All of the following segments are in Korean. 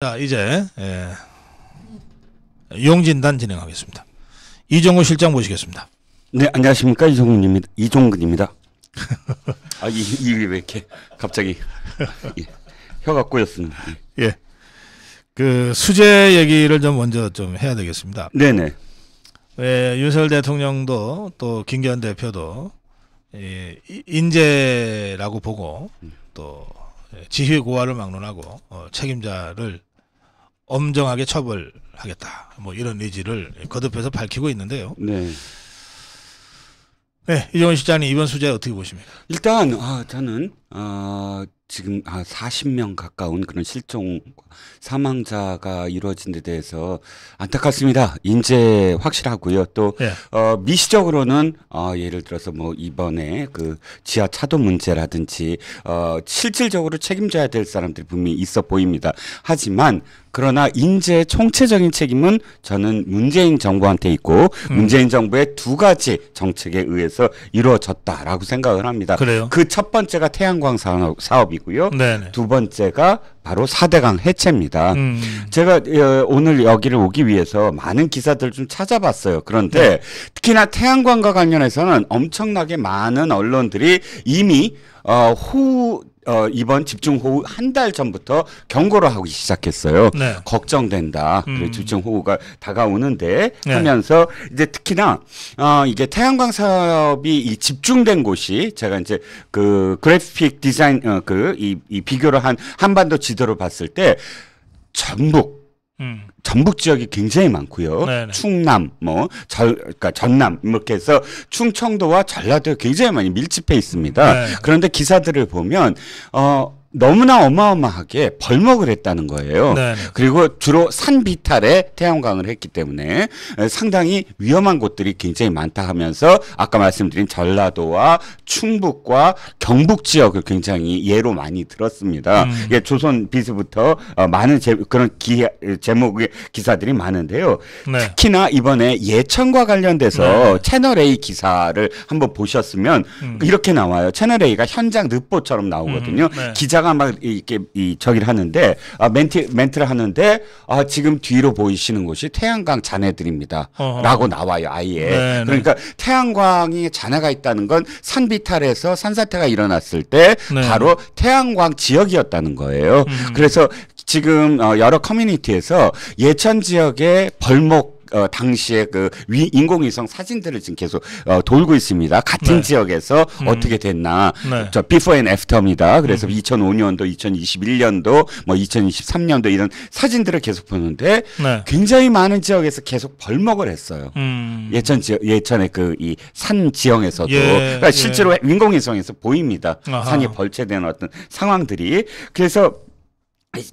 자 이제 예, 용진단 진행하겠습니다. 이종우 실장 모시겠습니다. 네 안녕하십니까 이종근입니다. 이종근입니다. 아이왜 이렇게 갑자기 예, 혀가 꼬였습니다. 예. 그 수재 얘기를 좀 먼저 좀 해야 되겠습니다. 네네. 예, 윤석열 대통령도 또 김기현 대표도 예, 인재라고 보고 또 예, 지휘 고하를 막론하고 어, 책임자를 엄정하게 처벌하겠다. 뭐 이런 의지를 거듭해서 밝히고 있는데요. 네. 네, 이정원 시장님 이번 수제 어떻게 보십니까? 일단 아, 저는 아, 지금 아, 40명 가까운 그런 실종 사망자가 이루어진 데 대해서 안타깝습니다. 인제 확실하고요. 또 예. 어, 미시적으로는 어, 예를 들어서 뭐 이번에 그 지하 차도 문제라든지 어, 실질적으로 책임져야 될 사람들이 분명히 있어 보입니다. 하지만 그러나 인재 총체적인 책임은 저는 문재인 정부한테 있고 음. 문재인 정부의 두 가지 정책에 의해서 이루어졌다라고 생각을 합니다. 그래요. 그 첫 번째가 태양광 산업 사업이고요. 네네. 두 번째가 바로 4대강 해체입니다. 음. 제가 어, 오늘 여기를 오기 위해서 많은 기사들 좀 찾아봤어요. 그런데 네. 특히나 태양광과 관련해서는 엄청나게 많은 언론들이 이미 어, 호, 어, 이번 집중호우 한 달 전부터 경고를 하기 시작했어요. 네. 걱정된다. 음. 집중호우가 다가오는데 네. 하면서 이제 특히나 어, 이게 태양광 사업이 이 집중된 곳이 제가 이제 그 그래픽 디자인 어, 그이 이 비교를 한 한반도 지도를 봤을 때 전북 음. 전북 지역이 굉장히 많고요. 네네. 네. 충남, 뭐, 절, 그러니까 전남 뭐 이렇게 해서 충청도와 전라도 굉장히 많이 밀집해 있습니다. 네 그런데 기사들을 보면 어 너무나 어마어마하게 벌목을 했다는 거예요. 네. 그리고 주로 산비탈에 태양광을 했기 때문에 상당히 위험한 곳들이 굉장히 많다 하면서 아까 말씀드린 전라도와 충북과 경북 지역을 굉장히 예로 많이 들었습니다. 음. 예, 조선 비스부터 어, 많은 제, 그런 기, 제목의 기사들이 많은데요. 네. 특히나 이번에 예천과 관련돼서 네. 채널A 기사를 한번 보셨으면 음. 이렇게 나와요. 채널A가 현장 늪보처럼 나오거든요. 음. 음. 네. 기자 기자가 막 이렇게 이 저기를 하는데 아, 멘트 멘트를 하는데 아, 지금 뒤로 보이시는 곳이 태양광 잔해들입니다라고 나와요 아예. 네네. 네. 그러니까 태양광이 잔해가 있다는 건 산비탈에서 산사태가 일어났을 때네 바로 태양광 지역이었다는 거예요. 음. 그래서 지금 어, 여러 커뮤니티에서 예천 지역의 벌목 어, 당시에 그 위, 인공위성 사진들을 지금 계속 어, 돌고 있습니다. 같은 네. 지역에서 음. 어떻게 됐나. 네. 저 비포 앤 애프터입니다. 그래서 음. 2005년도, 2021년도, 뭐 2023년도 이런 사진들을 계속 보는데 네. 굉장히 많은 지역에서 계속 벌목을 했어요. 음. 예천 지역, 예천의그이 산 지형에서도 예. 그러니까 실제로 예. 인공위성에서 보입니다. 아하. 산이 벌채된 어떤 상황들이 그래서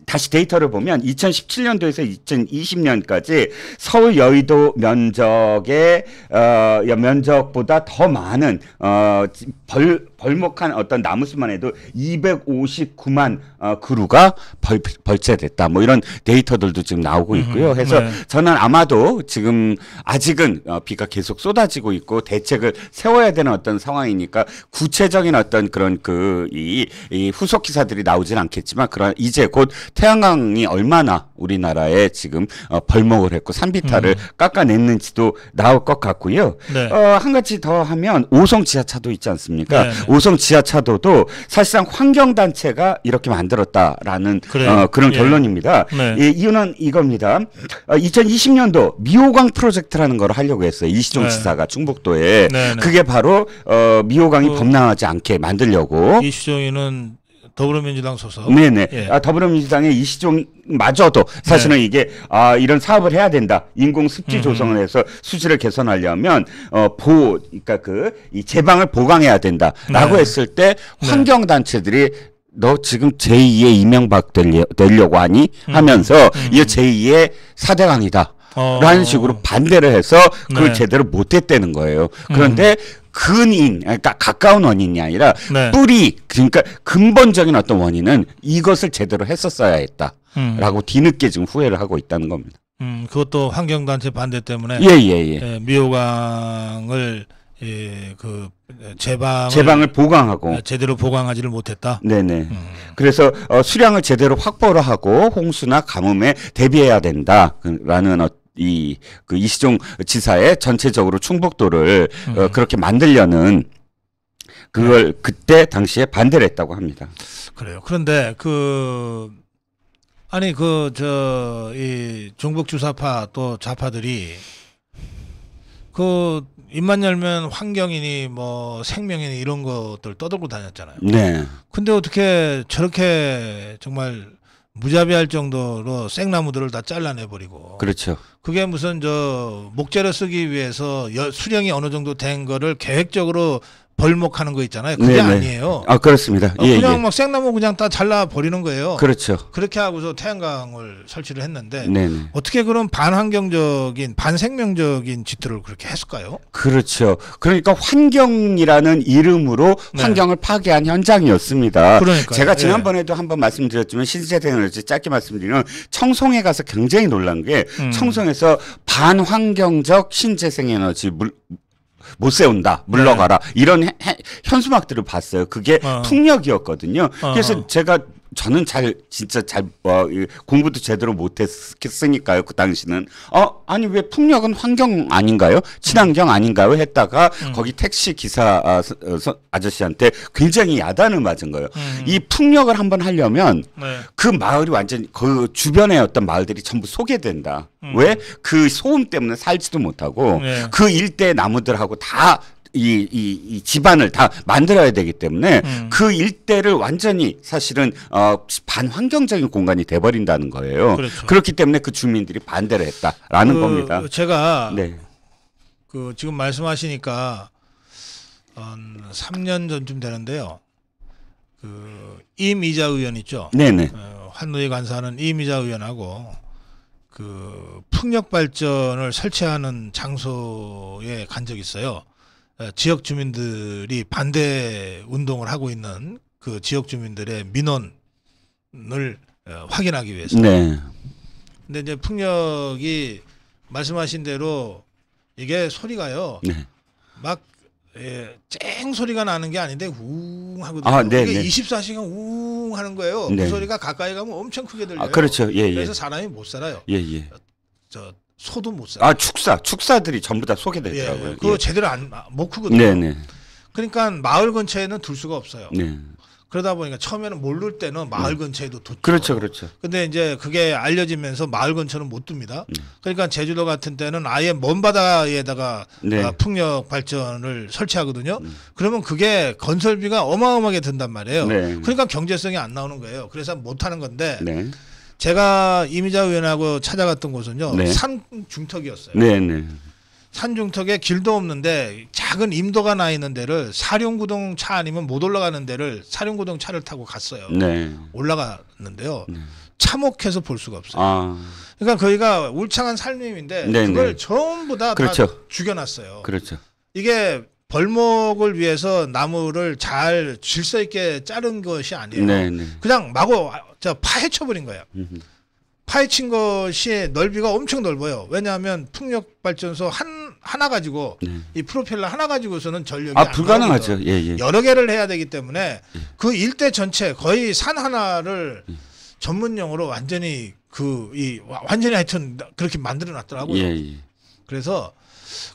다시 데이터를 보면 2017년도에서 2020년까지 서울 여의도 면적의 어, 면적보다 더 많은 어, 벌, 목한 어떤 나무수만 해도 259만 어, 그루가 벌, 벌채됐다. 뭐 이런 데이터들도 지금 나오고 있고요. 그래서 네. 저는 아마도 지금 아직은 어, 비가 계속 쏟아지고 있고 대책을 세워야 되는 어떤 상황이니까 구체적인 어떤 그런 그이 이 후속 기사들이 나오진 않겠지만 그런 이제 곧곧 태양광이 얼마나 우리나라에 지금 어, 벌목을 했고 산비타를 음. 깎아냈는지도 나올 것 같고요. 네. 어, 한 가지 더 하면 오송 지하차도 있지 않습니까? 네. 오송 지하차도도 사실상 환경단체가 이렇게 만들었다라는 어, 그런 예. 결론입니다. 네. 예, 이유는 이겁니다. 어, 2020년도 미호강 프로젝트라는 걸 하려고 했어요. 이시종 네. 지사가 충북도에 네, 네. 그게 바로 어, 미호강이 그... 범람하지 않게 만들려고 이시종이는 더불어민주당 소속. 네네. 네. 예. 아, 더불어민주당의 이시종마저도 사실은 네. 이게 아, 이런 사업을 해야 된다. 인공 습지 음, 음. 조성을 해서 수질을 개선하려면 어, 보호, 그러니까 그이 제방을 보강해야 된다라고 네. 했을 때 네. 환경단체들이 너 지금 제2의 이명박 되려, 되려고 하니? 음. 하면서 음, 음. 이거 제2의 사대강이다. 라는 식으로 어. 반대를 해서 그걸 네. 제대로 못했다는 거예요. 그런데 음. 근인, 그러니까 가까운 원인이 아니라 네. 뿌리, 그러니까 근본적인 어떤 원인은 이것을 제대로 했었어야 했다라고 음. 뒤늦게 지금 후회를 하고 있다는 겁니다. 음, 그것도 환경단체 반대 때문에 예, 예, 예. 예 미호강을 예, 그 제방을, 제방을 보강하고 예, 제대로 보강하지를 못했다. 네네. 음. 그래서 어, 수량을 제대로 확보를 하고 홍수나 가뭄에 대비해야 된다라는 그, 어떤 이그 이시종 지사의 전체적으로 충북도를 어, 음. 어, 그렇게 만들려는 그걸 그때 당시에 반대를 했다고 합니다. 그래요. 그런데 그 아니 그 저이 종북 주사파 또 좌파들이 그 입만 열면 환경이니 뭐 생명이니 이런 것들 떠들고 다녔잖아요. 네. 근데 어떻게 저렇게 정말 무자비할 정도로 생나무들을 다 잘라내버리고. 그렇죠. 그게 무슨 저 목재를 쓰기 위해서 수령이 어느 정도 된 거를 계획적으로 벌목하는 거 있잖아요. 그게 네네. 네. 아니에요. 아 그렇습니다. 어, 예, 그냥 예. 막 생나무 그냥 다 잘라 버리는 거예요. 그렇죠. 그렇게 하고서 태양광을 설치를 했는데 네네. 네. 어떻게 그런 반환경적인 반생명적인 짓들을 그렇게 했을까요? 그렇죠. 그러니까 환경이라는 이름으로 네. 환경을 파괴한 현장이었습니다. 그러니까 제가 지난번에도 예. 한번 말씀드렸지만 신세대 에너 짧게 말씀드리면 청송에 가서 굉장히 놀란 게 음. 청송에서 반환경적 신재생 에너지 물, 못 세운다 물러가라 네. 이런 해, 해, 현수막들을 봤어요. 그게 어. 풍력이었거든요. 어. 그래서 제가 저는 잘 진짜 잘 어, 공부도 제대로 못했으니까요 그 당시는 어 아니 왜 풍력은 환경 아닌가요 친환경 아닌가요 했다가 음. 거기 택시 기사 아, 어, 아저씨한테 굉장히 야단을 맞은 거예요 음. 이 풍력을 한번 하려면 네. 그 마을이 완전 그주변에 어떤 마을들이 전부 소개된다 음. 왜그 소음 때문에 살지도 못하고 네. 그 일대 나무들하고 다 이, 이, 이 집안을 다 만들어야 되기 때문에 음. 그 일대를 완전히 사실은 어, 반환경적인 공간이 돼버린다는 거예요. 그렇죠. 그렇기 때문에 그 주민들이 반대를 했다라는 그, 겁니다. 제가 네. 그 지금 말씀하시니까 한 3년 전쯤 되는데요. 그 임이자 의원 있죠. 네네. 어, 환노위 간사는 임이자 의원하고 그 풍력 발전을 설치하는 장소에 간 적 있어요. 어, 지역 주민들이 반대 운동을 하고 있는 그 지역 주민들의 민원을 어, 확인하기 위해서. 네. 근데 이제 풍력이 말씀하신 대로 이게 소리가요. 네. 막 예, 쨍 소리가 나는 게 아닌데 웅 하거든요. 아, 네, 이게 24시간 웅 하는 거예요. 그 네. 그 소리가 가까이 가면 뭐 엄청 크게 들려요. 아, 그렇죠. 예, 예, 그래서 사람이 못 살아요. 예, 예. 저 소도 못 사. 아 축사 축사들이 전부 다 소개돼 더라고요 예, 예, 그거 예. 제대로 안못 아, 크거든요. 네네. 네. 그러니까 마을 근처에는 둘 수가 없어요. 네. 그러다 보니까 처음에는 모를 때는 마을 음. 근처에도 뒀죠. 그렇죠, 그렇죠. 근데 이제 그게 알려지면서 마을 근처는 못 둡니다. 네. 그러니까 제주도 같은 때는 아예 먼 바다에다가 네. 아, 풍력 발전을 설치하거든요. 네. 그러면 그게 건설비가 어마어마하게 든단 말이에요. 네. 그러니까 경제성이 안 나오는 거예요. 그래서 못 하는 건데. 네. 제가 이미자 의원하고 찾아갔던 곳은요 네. 산 중턱이었어요. 네네. 네. 산 중턱에 길도 없는데 작은 임도가 나 있는 데를 사륜구동 차 아니면 못 올라가는 데를 사륜구동 차를 타고 갔어요. 네. 올라갔는데요. 네. 참혹해서 볼 수가 없어요. 아. 그러니까 거기가 울창한 산림인데 네네. 그걸 네. 전부 다, 그렇죠. 다 죽여놨어요. 그렇죠. 이게 벌목을 위해서 나무를 잘 질서 있게 자른 것이 아니에요. 네네. 네. 그냥 마구 아, 파헤쳐버린 거예요. 음흠. 파헤친 것이 넓이가 엄청 넓어요. 왜냐하면 풍력 발전소 한 하나 가지고 네. 이 프로펠러 하나 가지고서는 전력이 아 불가능하죠. 예, 예. 여러 개를 해야 되기 때문에 예. 그 일대 전체 거의 산 하나를 전문용어로 완전히 그 이 완전히 하여튼 그렇게 만들어 놨더라고요. 예, 예. 그래서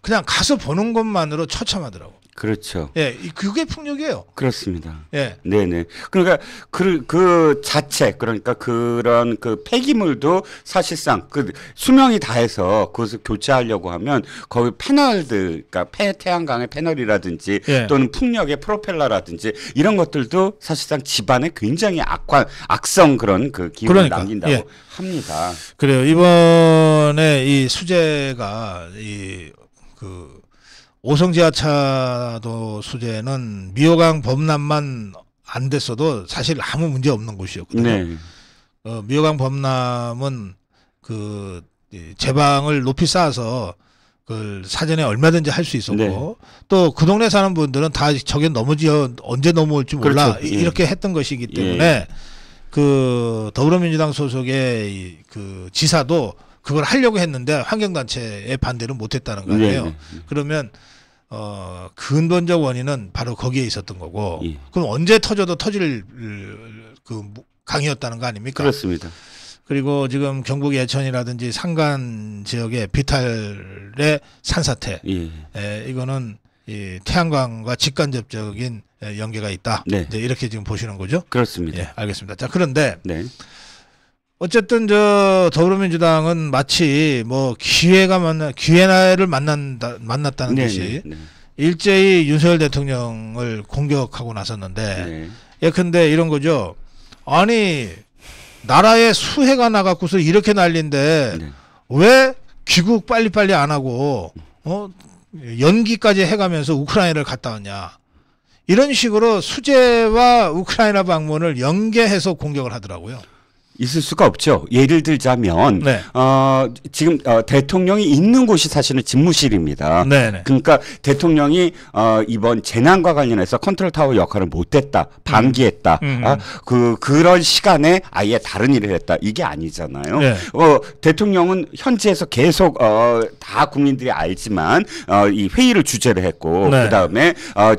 그냥 가서 보는 것만으로 처참하더라고. 그렇죠. 예, 그게 풍력이에요. 그렇습니다. 예. 네네. 그러니까 그, 그 자체, 그러니까 그런 그 폐기물도 사실상 그 수명이 다해서 그것을 교체하려고 하면 거의 패널들, 그러니까 폐, 태양광의 패널이라든지 예. 또는 풍력의 프로펠러라든지 이런 것들도 사실상 집안에 굉장히 악화, 악성 그런 그 기운을 그러니까. 남긴다고 예. 합니다. 그래요. 이번에 이 수재가 이그 오성 지하차도 수재는 미호강 범람만 안 됐어도 사실 아무 문제 없는 곳이었거든요. 네. 어, 미호강 범람은 그 제방을 높이 쌓아서 그 사전에 얼마든지 할 수 있었고 네. 또그 동네 사는 분들은 다 저게 넘어지 언제 넘어올지 몰라 그렇죠. 예. 이렇게 했던 것이기 예. 때문에 예. 그 더불어민주당 소속의 그 지사도 그걸 하려고 했는데 환경단체의 반대를 못했다는 거예요. 네, 네. 그러면 어 근본적 원인은 바로 거기에 있었던 거고 예. 그럼 언제 터져도 터질 그 강이었다는 거 아닙니까? 그렇습니다. 그리고 지금 경북 예천이라든지 산간 지역의 비탈의 산사태 예. 에, 이거는 이 태양광과 직간접적인 연계가 있다. 네. 이제 이렇게 지금 보시는 거죠? 그렇습니다. 예, 알겠습니다. 자 그런데 네. 어쨌든 저 더불어민주당은 마치 뭐 기회가 만나 기회나를 만난다 만났다는 네네, 이 네네. 일제히 윤석열 대통령을 공격하고 나섰는데 네. 예컨대 이런 거죠. 아니 나라에 수해가 나갖고서 이렇게 난린데 네. 왜 귀국 빨리빨리 안 하고 어 연기까지 해가면서 우크라이나를 갔다 왔냐. 이런 식으로 수재와 우크라이나 방문을 연계해서 공격을 하더라고요. 있을 수가 없죠. 예를 들자면 네. 어, 지금 어, 대통령이 있는 곳이 사실은 집무실입니다. 네네. 네. 그러니까 대통령이 어, 이번 재난과 관련해서 컨트롤 타워 역할을 못했다, 방기했다, 음. 음 아, 음. 그 그런 시간에 아예 다른 일을 했다 이게 아니잖아요. 네. 어, 대통령은 현지에서 계속 어, 다 국민들이 알지만 어, 이 회의를 주재를 했고 네. 그 다음에 어,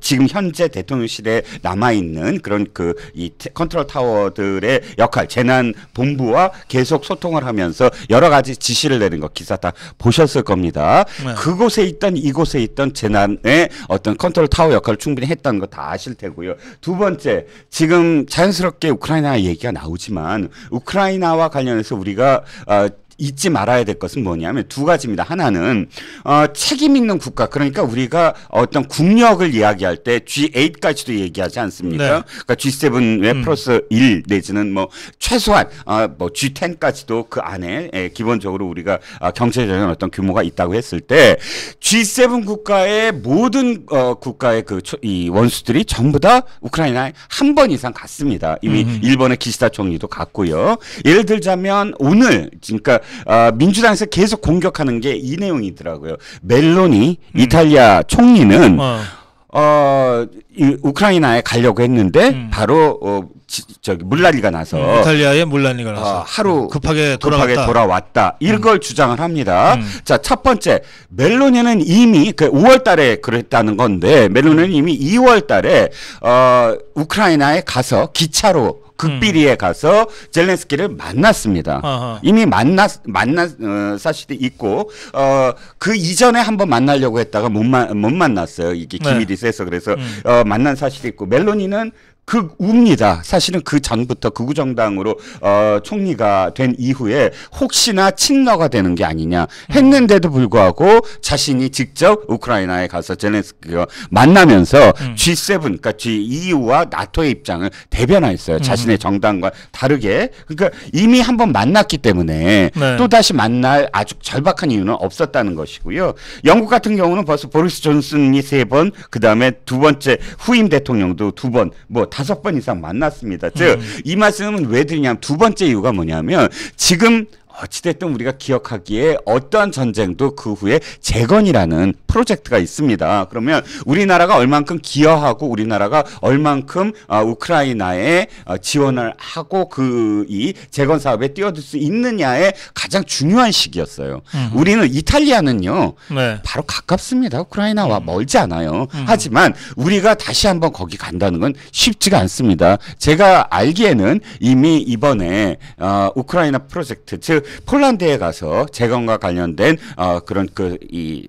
지금 현재 대통령실에 남아 있는 그런 그이 컨트롤 타워들의 역할 제 재난 본부와 계속 소통을 하면서 여러 가지 지시를 내는 거 기사 다 보셨을 겁니다. 네. 그곳에 있던 이곳에 있던 재난의 어떤 컨트롤 타워 역할을 충분히 했던거 다 아실 테고요. 두 번째, 지금 자연스럽게 우크라이나 얘기가 나오지만 우크라이나와 관련해서 우리가 어, 잊지 말아야 될 것은 뭐냐면 두 가지입니다. 하나는 어, 책임 있는 국가 그러니까 우리가 어떤 국력을 이야기할 때 G8까지도 얘기하지 않습니까? 네. 그러니까 G7 외 음. 플러스 1 내지는 뭐 최소한 어, 뭐 G10까지도 그 안에 예, 기본적으로 우리가 어, 경제적인 어떤 규모가 있다고 했을 때 G7 국가의 모든 어, 국가의 그이 원수들이 전부 다 우크라이나에 한 번 이상 갔습니다. 이미 음. 일본의 기시다 총리도 갔고요. 예를 들자면 오늘 그러니까 어, 민주당에서 계속 공격하는 게 이 내용이더라고요. 멜로니 음. 이탈리아 총리는 어. 어, 이, 우크라이나에 가려고 했는데 음. 바로 어, 지, 저기 물난리가 나서 음, 이탈리아에 물난리가 어, 나서 어, 하루 급하게, 돌아갔다. 급하게 돌아왔다. 이걸 음. 주장을 합니다. 음. 자, 첫 번째 멜로니는 이미 그 5월 달에 그랬다는 건데 멜로니는 이미 2월 달에 어, 우크라이나에 가서 기차로 극비리에 음. 가서 젤렌스키를 만났습니다. 아하. 이미 만났 만난 어, 사실도 있고 어, 그 이전에 한번 만나려고 했다가 못, 마, 못 만났어요. 이게 네. 기밀이 네. 세서 그래서 음. 어, 만난 사실이 있고 멜로니는 극우입니다. 사실은 그 전부터 극우정당으로 어, 총리가 된 이후에 혹시나 친러가 되는 게 아니냐 했는데도 불구하고 자신이 직접 우크라이나에 가서 젤렌스키와 만나면서 음. G7 그러니까 G2와 나토의 입장을 대변하였어요. 음. 자신의 정당과 다르게 그러니까 이미 한 번 만났기 때문에 네. 또 다시 만날 아주 절박한 이유는 없었다는 것이고요. 영국 같은 경우는 벌써 보리스 존슨이 세 번, 그 다음에 두 번째 후임 대통령도 두 번, 뭐 다섯 번 이상 만났습니다. 즉, 음. 이 말씀은 왜 드리냐면 두 번째 이유가 뭐냐면 지금 어찌됐든 우리가 기억하기에 어떠한 전쟁도 그 후에 재건이라는 프로젝트가 있습니다. 그러면 우리나라가 얼만큼 기여하고 우리나라가 얼만큼 아, 우크라이나에 어, 지원을 하고 그 이 재건 사업에 뛰어들 수 있느냐의 가장 중요한 시기였어요. 음흠. 우리는 이탈리아는요, 네. 바로 가깝습니다. 우크라이나와 음. 멀지 않아요. 음흠. 하지만 우리가 다시 한번 거기 간다는 건 쉽지가 않습니다. 제가 알기에는 이미 이번에 어, 우크라이나 프로젝트 즉 폴란드에 가서 재건과 관련된 어 그런 그이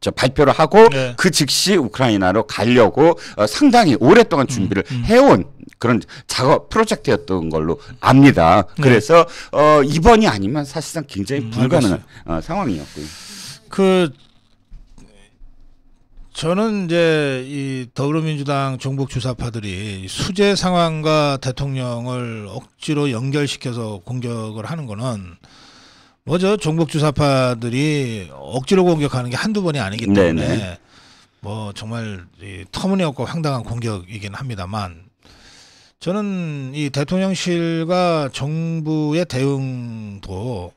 저 발표를 하고 네. 그 즉시 우크라이나로 가려고 어, 상당히 오랫동안 음, 준비를 음, 음. 해온 그런 작업 프로젝트였던 걸로 압니다. 네. 그래서 어, 이번이 아니면 사실상 굉장히 음, 불가능한 알 어, 상황이었고요. 그 저는 이제 이 더불어민주당 종북 주사파들이 수재 상황과 대통령을 억지로 연결시켜서 공격을 하는 거는 뭐죠 종북 주사파들이 억지로 공격하는 게 한두 번이 아니기 네, 때문에 네네. 뭐 정말 이 터무니없고 황당한 공격이긴 합니다만 저는 이 대통령실과 정부의 대응도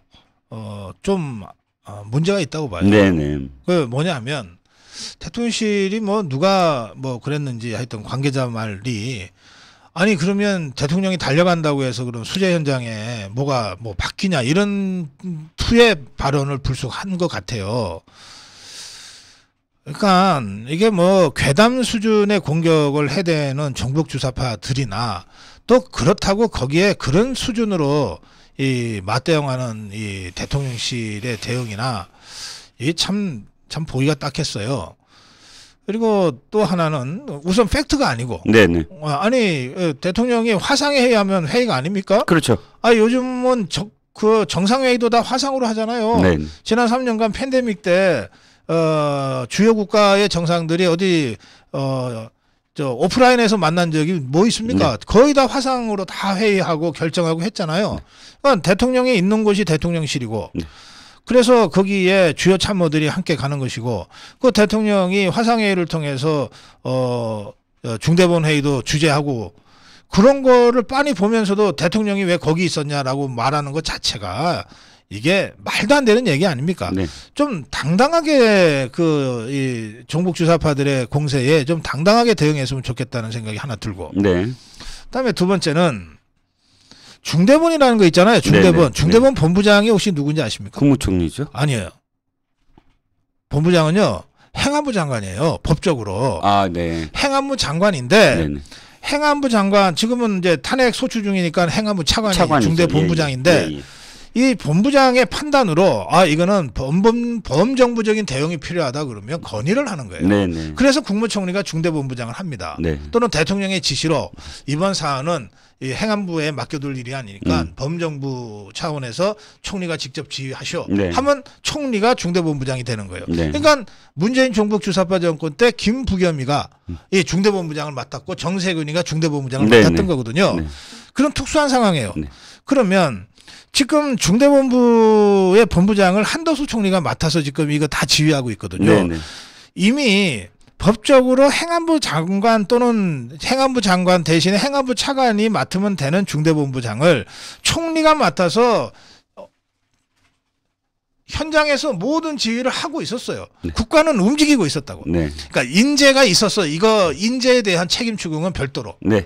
어좀 어, 문제가 있다고 봐요. 네네. 네. 그 뭐냐면 대통령실이 뭐 누가 뭐 그랬는지 하여튼 관계자 말이 아니 그러면 대통령이 달려간다고 해서 그럼 수재 현장에 뭐가 뭐 바뀌냐 이런 투의 발언을 불쑥한 것 같아요. 그러니까 이게 뭐 괴담 수준의 공격을 해대는 정북 주사파들이나 또 그렇다고 거기에 그런 수준으로 이 맞대응하는 이 대통령실의 대응이나 이참 참 보기가 딱했어요. 그리고 또 하나는 우선 팩트가 아니고 네네. 네. 어, 아니 예, 대통령이 화상 회의하면 회의가 아닙니까? 그렇죠. 아 요즘은 저, 그 정상회의도 다 화상으로 하잖아요. 네 지난 3년간 팬데믹 때 어, 주요 국가의 정상들이 어디 어, 저 오프라인에서 만난 적이 뭐 있습니까? 네. 거의 다 화상으로 다 회의하고 결정하고 했잖아요. 네. 그러니까 대통령이 있는 곳이 대통령실이고 네. 그래서 거기에 주요 참모들이 함께 가는 것이고 그 대통령이 화상회의를 통해서 어, 어 중대본 회의도 주재하고 그런 거를 빤히 보면서도 대통령이 왜 거기 있었냐라고 말하는 것 자체가 이게 말도 안 되는 얘기 아닙니까? 네. 좀 당당하게 그이 종북 주사파들의 공세에 좀 당당하게 대응했으면 좋겠다는 생각이 하나 들고. 네. 그다음에 두 번째는 중대본이라는 거 있잖아요. 중대본. 네네. 중대본 네 본부장이 혹시 누군지 아십니까? 국무총리죠? 아니에요. 본부장은요. 행안부 장관이에요. 법적으로. 아, 네. 행안부 장관인데 네네. 행안부 장관 지금은 이제 탄핵 소추 중이니까 행안부 차관이 차관이죠. 중대 본부장인데 예, 예. 예, 예. 이 본부장의 판단으로 아 이거는 범범 범정부적인 대응이 필요하다 그러면 건의를 하는 거예요. 네네. 그래서 국무총리가 중대본부장을 합니다. 네. 또는 대통령의 지시로 이번 사안은 이 행안부에 맡겨둘 일이 아니니까 음. 범정부 차원에서 총리가 직접 지휘하셔 네. 하면 총리가 중대본부장이 되는 거예요. 네. 그러니까 문재인 종북 주사파 정권 때 김부겸이가 음. 이 중대본부장을 맡았고 정세균이가 중대본부장을 네, 맡았던 네. 거거든요. 네. 그런 특수한 상황이에요. 네. 그러면 지금 중대본부의 본부장을 한덕수 총리가 맡아서 지금 이거 다 지휘하고 있거든요. 이미 법적으로 행안부 장관 또는 행안부 장관 대신에 행안부 차관이 맡으면 되는 중대본부장을 총리가 맡아서 현장에서 모든 지휘를 하고 있었어요. 네. 국가는 움직이고 있었다고. 네. 그러니까 인재가 있었어. 이거 인재에 대한 책임 추궁은 별도로. 네.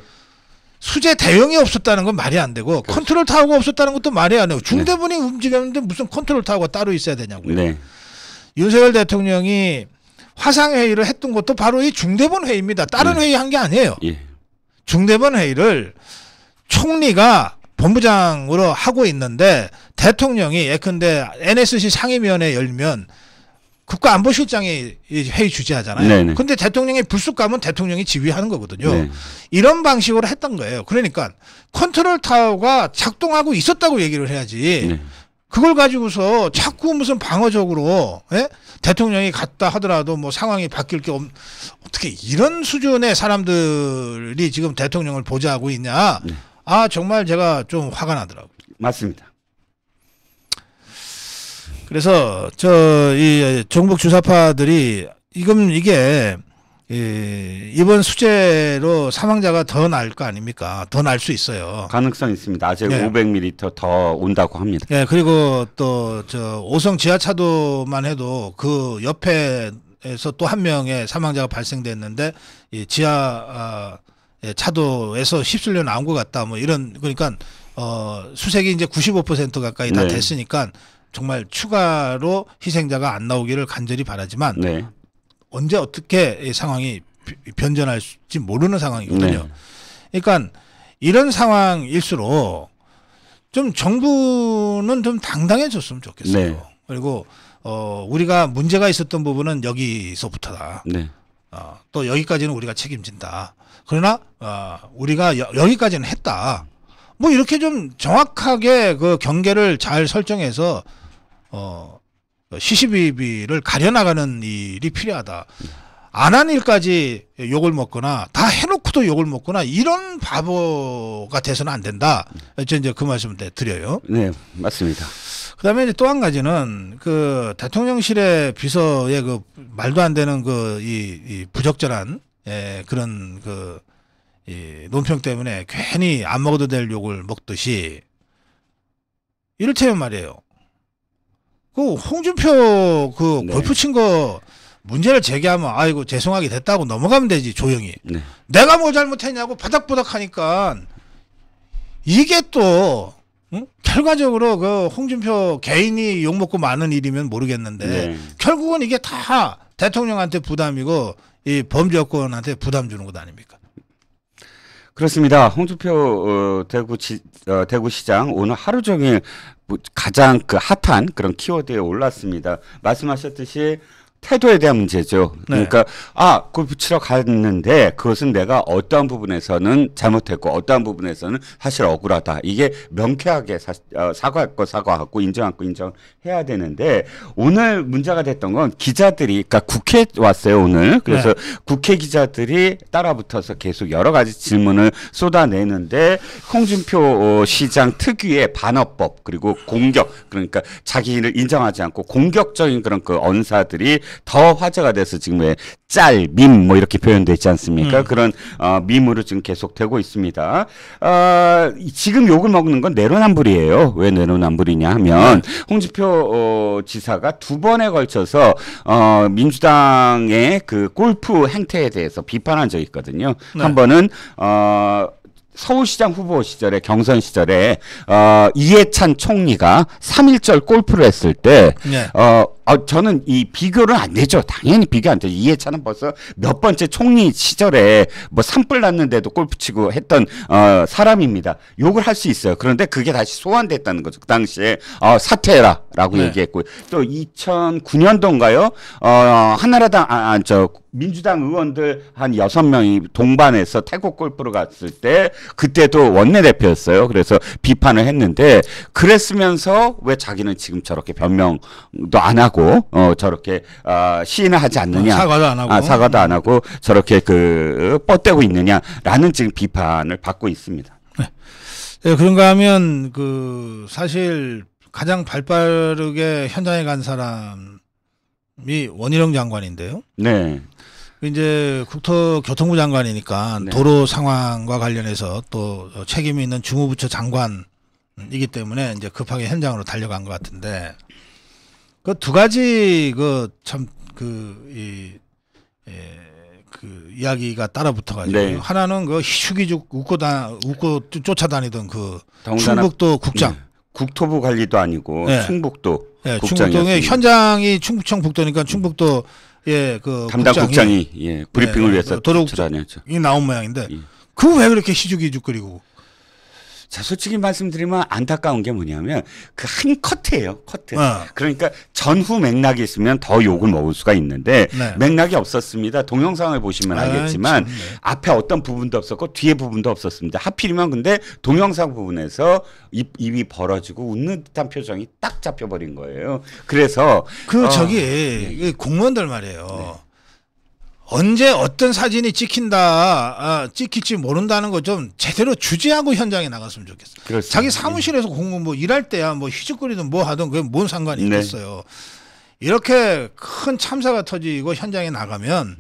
수재 대응이 없었다는 건 말이 안 되고 그렇죠. 컨트롤 타워가 없었다는 것도 말이 안 되고 중대본이 네. 움직였는데 무슨 컨트롤 타워가 따로 있어야 되냐고요. 네. 윤석열 대통령이 화상회의를 했던 것도 바로 이 중대본 회의입니다. 다른 예. 회의 한 게 아니에요. 예. 중대본 회의를 총리가 본부장으로 하고 있는데 대통령이 예컨대 NSC 상임위원회 열면 국가안보실장이 회의 주재하잖아요. 네네. 근데 대통령이 불쑥 가면 대통령이 지휘하는 거거든요. 네. 이런 방식으로 했던 거예요. 그러니까 컨트롤 타워가 작동하고 있었다고 얘기를 해야지. 네. 그걸 가지고서 자꾸 무슨 방어적으로 예? 대통령이 갔다 하더라도 뭐 상황이 바뀔 게 없, 어떻게 이런 수준의 사람들이 지금 대통령을 보좌하고 있냐 네. 아 정말 제가 좀 화가 나더라고요 맞습니다 그래서 저이 정북 주사파들이 이건 이게 예, 이번 수재로 사망자가 더 날 거 아닙니까? 더 날 수 있어요. 가능성 있습니다. 아직 예. 500ml 더 온다고 합니다. 예, 그리고 또 저 오성 지하차도만 해도 그 옆에서 또 한 명의 사망자가 발생됐는데 이 지하 아, 예, 차도에서 휩쓸려 나온 것 같다. 뭐 이런 그러니까 어 수색이 이제 95% 가까이 다 네. 됐으니까 정말 추가로 희생자가 안 나오기를 간절히 바라지만 네. 언제 어떻게 이 상황이 변전할지 모르는 상황이거든요. 네. 그러니까 이런 상황일수록 좀 정부는 좀 당당해졌으면 좋겠어요. 네. 그리고 어 우리가 문제가 있었던 부분은 여기서부터다. 네. 어, 또 여기까지는 우리가 책임진다. 그러나 어, 우리가 여, 여기까지는 했다. 뭐 이렇게 좀 정확하게 그 경계를 잘 설정해서 어 시시비비를 가려나가는 일이 필요하다. 안 한 일까지 욕을 먹거나 다 해놓고도 욕을 먹거나 이런 바보가 돼서는 안 된다. 이제 그 말씀을 네, 드려요. 네, 맞습니다. 그다음에 또 한 가지는 그 대통령실의 비서의 그 말도 안 되는 그이 이 부적절한 예, 그런 그 이 논평 때문에 괜히 안 먹어도 될 욕을 먹듯이 이를테면 말이에요. 그 홍준표 그 네. 골프 친 거 문제를 제기하면 아이고 죄송하게 됐다고 넘어가면 되지 조용히. 네. 내가 뭘 잘못했냐고 바닥바닥 하니까 이게 또 응? 결과적으로 그 홍준표 개인이 욕 먹고 많은 일이면 모르겠는데 네. 결국은 이게 다 대통령한테 부담이고 이 범죄권한테 부담 주는 것 아닙니까? 그렇습니다. 홍준표 어, 대구 지, 어, 대구시장 오늘 하루 종일 뭐 가장 그 핫한 그런 키워드에 올랐습니다. 말씀하셨듯이 태도에 대한 문제죠. 네. 그러니까 아, 그걸 붙이러 갔는데 그것은 내가 어떠한 부분에서는 잘못했고 어떠한 부분에서는 사실 억울하다. 이게 명쾌하게 사, 어, 사과할 거 사과하고 인정할 거 인정해야 되는데 오늘 문제가 됐던 건 기자들이 그러니까 국회 왔어요, 오늘. 그래서 네. 국회 기자들이 따라붙어서 계속 여러 가지 질문을 쏟아내는데 홍준표 어, 시장 특유의 반어법 그리고 공격 그러니까 자기를 인정하지 않고 공격적인 그런 그 언사들이 더 화제가 돼서 지금의 짤, 밈, 뭐 이렇게 표현돼 있지 않습니까? 음. 그런 어, 밈으로 지금 계속되고 있습니다. 어, 지금 욕을 먹는 건 내로남불이에요. 왜 내로남불이냐 하면 홍지표 어, 지사가 두 번에 걸쳐서 어, 민주당의 그 골프 행태에 대해서 비판한 적이 있거든요. 네. 한 번은 어, 서울시장 후보 시절에 경선 시절에 어, 이해찬 총리가 3.1절 골프를 했을 때 네. 어, 어, 저는 이 비교를 안 되죠. 당연히 비교 안 되죠. 이해찬은 벌써 몇 번째 총리 시절에 뭐 산불 났는데도 골프 치고 했던 어, 사람입니다. 욕을 할 수 있어요. 그런데 그게 다시 소환됐다는 거죠. 그 당시에 어, 사퇴해라라고 네. 얘기했고 또 2009년도인가요? 어, 한나라당 아, 아, 저 민주당 의원들 한 여섯 명이 동반해서 태국 골프로 갔을 때 그때도 원내대표였어요. 그래서 비판을 했는데 그랬으면서 왜 자기는 지금 저렇게 변명도 안 하고 않고 어 저렇게 아 시인을 하지 않느냐 아, 사과도 안 하고 아, 사과도 안 하고 저렇게 그 뻗대고 있느냐라는 지금 비판을 받고 있습니다. 네. 네 그런가 하면 그 사실 가장 발빠르게 현장에 간 사람이 원희룡 장관인데요. 네. 이제 국토교통부 장관이니까 네. 도로 상황과 관련해서 또 책임이 있는 주무부처 장관이기 때문에 이제 급하게 현장으로 달려간 것 같은데 그두 가지 그참 그이그 예, 그 이야기가 따라붙어가지고 네. 하나는 그휴기이죽 웃고 다 웃고 쫓아다니던 그 동단합, 충북도 국장 네. 국토부 관리도 아니고 네. 충북도 네, 충북동의 현장이 충북청 북도니까 충북도 예그 담당 국장이, 국장이, 예 브리핑을 위해서 도로국장이 나온 모양인데 예. 그왜 그렇게 희죽이죽거리고 자, 솔직히 말씀드리면 안타까운 게 뭐냐면 그 한 커트예요, 커트. 어. 그러니까 전후 맥락이 있으면 더 욕을 먹을 수가 있는데 네. 맥락이 없었습니다. 동영상을 보시면 아, 알겠지만 아 앞에 어떤 부분도 없었고 뒤에 부분도 없었습니다. 하필이면 근데 동영상 부분에서 입, 입이 벌어지고 웃는 듯한 표정이 딱 잡혀버린 거예요. 그래서 그 어, 저기 네. 공무원들 말이에요. 네. 언제 어떤 사진이 찍힌다, 아, 찍힐지 모른다는 거 좀 제대로 주지하고 현장에 나갔으면 좋겠어. 요 자기 사무실에서 공부 뭐 일할 때야 뭐 휘죽거리든 뭐 하든 그게 뭔 상관이 네. 있겠어요. 이렇게 큰 참사가 터지고 현장에 나가면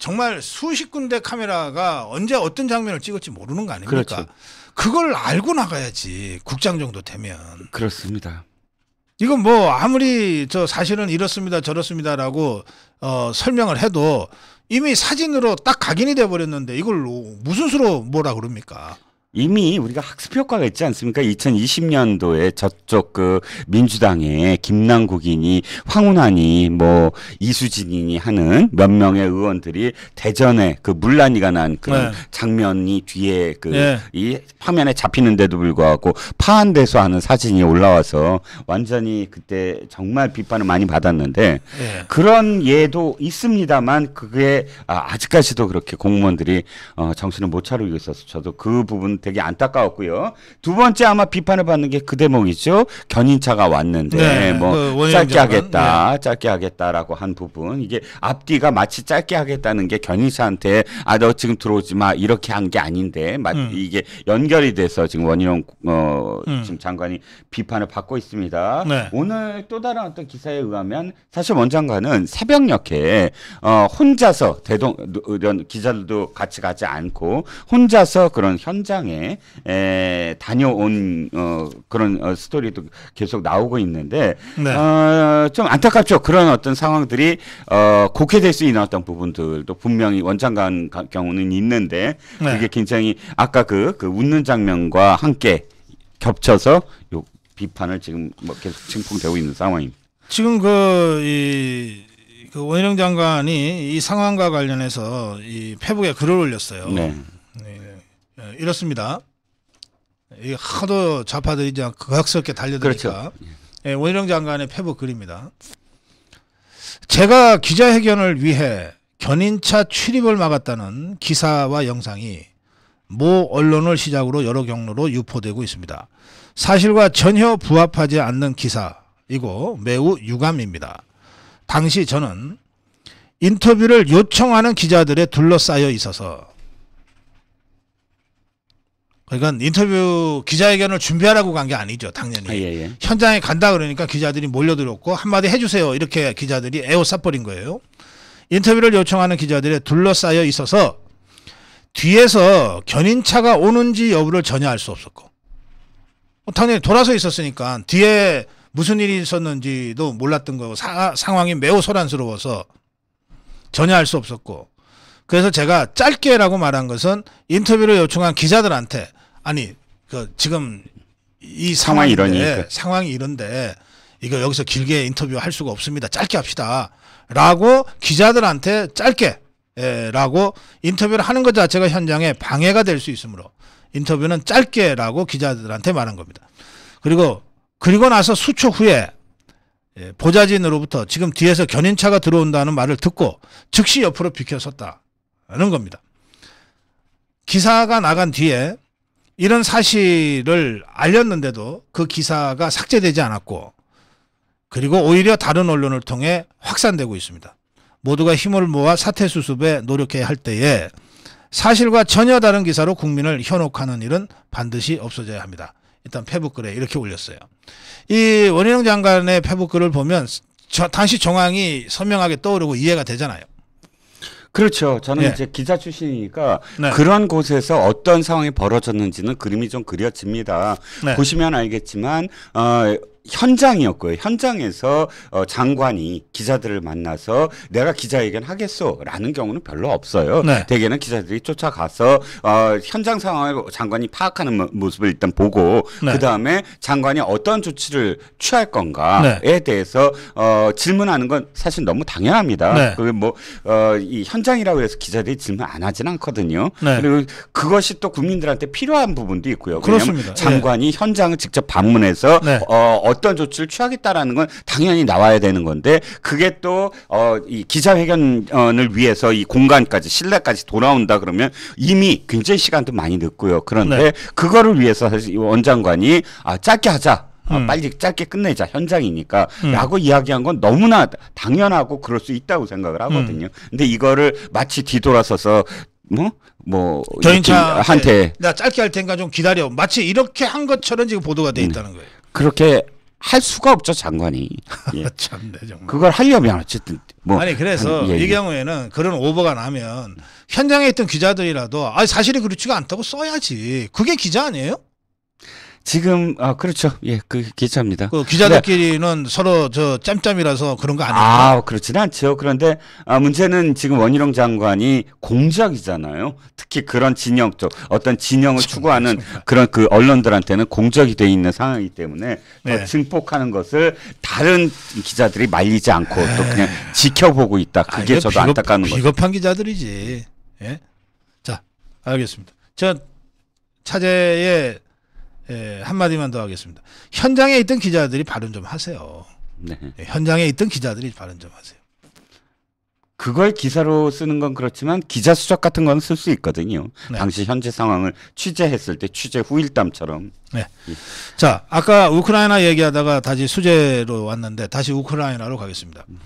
정말 수십 군데 카메라가 언제 어떤 장면을 찍을지 모르는 거 아닙니까? 그렇죠. 그걸 알고 나가야지 국장 정도 되면. 그렇습니다. 이건 뭐 아무리 저 사실은 이렇습니다 저렇습니다라고 어, 설명을 해도 이미 사진으로 딱 각인이 돼 버렸는데 이걸 무슨 수로 뭐라 그럽니까? 이미 우리가 학습 효과가 있지 않습니까? 2020년도에 저쪽 그 민주당의 김남국이니 황운하니뭐 이수진이니 하는 몇 명의 의원들이 대전에 그 물난이가 난 그런 네. 장면이 뒤에 그이 네. 화면에 잡히는데도 불구하고 파한대소 하는 사진이 올라와서 완전히 그때 정말 비판을 많이 받았는데 네. 그런 예도 있습니다만 그게 아, 아직까지도 그렇게 공무원들이 어, 정신을 못 차리고 있어서 저도 그 부분 되게 안타까웠고요. 두 번째 아마 비판을 받는 게 그 대목이죠. 견인차가 왔는데 네, 뭐그 짧게 하겠다, 네. 짧게 하겠다라고 한 부분 이게 앞뒤가 마치 짧게 하겠다는 게 견인차한테 아 너 지금 들어오지 마 이렇게 한 게 아닌데 마, 음. 이게 연결이 돼서 지금 원희룡 어, 음. 지금 장관이 비판을 받고 있습니다. 네. 오늘 또 다른 어떤 기사에 의하면 사실 원 장관은 새벽녘에 어, 혼자서 대동 어, 이런 기자들도 같이 가지 않고 혼자서 그런 현장 세상에 에, 다녀온 어, 그런 어, 스토리도 계속 나오고 있는데 네. 어, 좀 안타깝죠. 그런 어떤 상황들이 어, 곡해될 수 있는 어떤 부분들도 분명히 원창간 경우는 있는데 네. 그게 굉장히 아까 그, 그 웃는 장면과 함께 겹쳐서 요 비판을 지금 뭐 계속 증폭되고 있는 상황입니다. 지금 그이 그 원희룡 장관이 이 상황과 관련해서 이 페북에 글을 올렸어요. 네. 네. 예, 이렇습니다. 이 하도 좌파들이 이제 극악스럽게 달려드니까 그렇죠. 예, 원희룡 장관의 페북 글입니다. 제가 기자회견을 위해 견인차 출입을 막았다는 기사와 영상이 모 언론을 시작으로 여러 경로로 유포되고 있습니다. 사실과 전혀 부합하지 않는 기사이고 매우 유감입니다. 당시 저는 인터뷰를 요청하는 기자들에 둘러싸여 있어서 그러니까 인터뷰 기자회견을 준비하라고 간 게 아니죠, 당연히. 아, 예, 예. 현장에 간다 그러니까 기자들이 몰려들었고 한마디 해주세요 이렇게 기자들이 에워싸버린 거예요. 인터뷰를 요청하는 기자들에 둘러싸여 있어서 뒤에서 견인차가 오는지 여부를 전혀 알 수 없었고 뭐 당연히 돌아서 있었으니까 뒤에 무슨 일이 있었는지도 몰랐던 거고 사, 상황이 매우 소란스러워서 전혀 알 수 없었고 그래서 제가 짧게라고 말한 것은 인터뷰를 요청한 기자들한테 아니 그 지금 이 상황이 이러니 그. 상황이 이런데 이거 여기서 길게 인터뷰 할 수가 없습니다. 짧게 합시다. 라고 기자들한테 짧게 예, 라고 인터뷰를 하는 것 자체가 현장에 방해가 될 수 있으므로 인터뷰는 짧게 라고 기자들한테 말한 겁니다. 그리고 그리고 나서 수초 후에 예, 보좌진으로부터 지금 뒤에서 견인차가 들어온다는 말을 듣고 즉시 옆으로 비켜섰다는 겁니다. 기사가 나간 뒤에 이런 사실을 알렸는데도 그 기사가 삭제되지 않았고 그리고 오히려 다른 언론을 통해 확산되고 있습니다. 모두가 힘을 모아 사태 수습에 노력해야 할 때에 사실과 전혀 다른 기사로 국민을 현혹하는 일은 반드시 없어져야 합니다. 일단 페북글에 이렇게 올렸어요. 이 원희룡 장관의 페북글을 보면 당시 정황이 선명하게 떠오르고 이해가 되잖아요. 그렇죠. 저는 예. 이제 기자 출신이니까 네. 그런 곳에서 어떤 상황이 벌어졌는지는 그림이 좀 그려집니다. 네. 보시면 알겠지만 어 현장이었고요. 현장에서 어, 장관이 기자들을 만나서 내가 기자회견 하겠소라는 경우는 별로 없어요. 네. 대개는 기자들이 쫓아가서 어, 현장 상황을 장관이 파악하는 모습을 일단 보고 네. 그 다음에 장관이 어떤 조치를 취할 건가에 네. 대해서 어, 질문하는 건 사실 너무 당연합니다. 네. 그게 뭐이 어, 현장이라고 해서 기자들이 질문 안 하진 않거든요. 네. 그리고 그것이 또 국민들한테 필요한 부분도 있고요. 그렇습니다. 예. 장관이 현장을 직접 방문해서 네. 어, 어떤 조치를 취하겠다라는 건 당연히 나와야 되는 건데 그게 또어이 기자회견을 위해서 이 공간까지 실내까지 돌아온다 그러면 이미 굉장히 시간도 많이 늦고요. 그런데 네. 그거를 위해서 사실 이 원장관이 아 짧게 하자. 아, 음. 빨리 짧게 끝내자 현장이니까 음. 라고 이야기한 건 너무나 당연하고 그럴 수 있다고 생각을 하거든요. 음. 근데 이거를 마치 뒤돌아서서 뭐? 뭐 저인차한테 네. 나 짧게 할 테니까 좀 기다려 마치 이렇게 한 것처럼 지금 보도가 돼 음. 있다는 거예요. 그렇게 할 수가 없죠 장관이. 예. 참네 정말. 그걸 하려면 어쨌든 뭐 아니 그래서 한, 예, 이 경우에는 그런 오버가 나면 현장에 있던 기자들이라도 아 사실이 그렇지가 않다고 써야지. 그게 기자 아니에요? 지금 아 그렇죠. 예, 그 기차입니다. 그 기자들끼리는 네. 서로 저 짬짬이라서 그런 거 아니에요? 아, 그렇지는 않죠. 그런데 아, 문제는 지금 원희룡 장관이 공작이잖아요. 특히 그런 진영적 어떤 진영을 참, 추구하는 참. 그런 그 언론들한테는 공작이 돼 있는 상황이기 때문에 네. 증폭하는 것을 다른 기자들이 말리지 않고 에이. 또 아. 그냥 지켜보고 있다. 그게 아, 저도 비겁, 안타까운 거죠. 비겁한 기자들이지. 예. 자, 알겠습니다. 저 차제에 예, 한마디만 더 하겠습니다. 현장에 있던 기자들이 발언 좀 하세요. 네. 예, 현장에 있던 기자들이 발언 좀 하세요. 그걸 기사로 쓰는 건 그렇지만 기자 수첩 같은 건 쓸 수 있거든요. 네. 당시 현재 상황을 취재했을 때 취재 후일담처럼. 네. 예. 자, 아까 우크라이나 얘기하다가 다시 수제로 왔는데 다시 우크라이나로 가겠습니다. 음.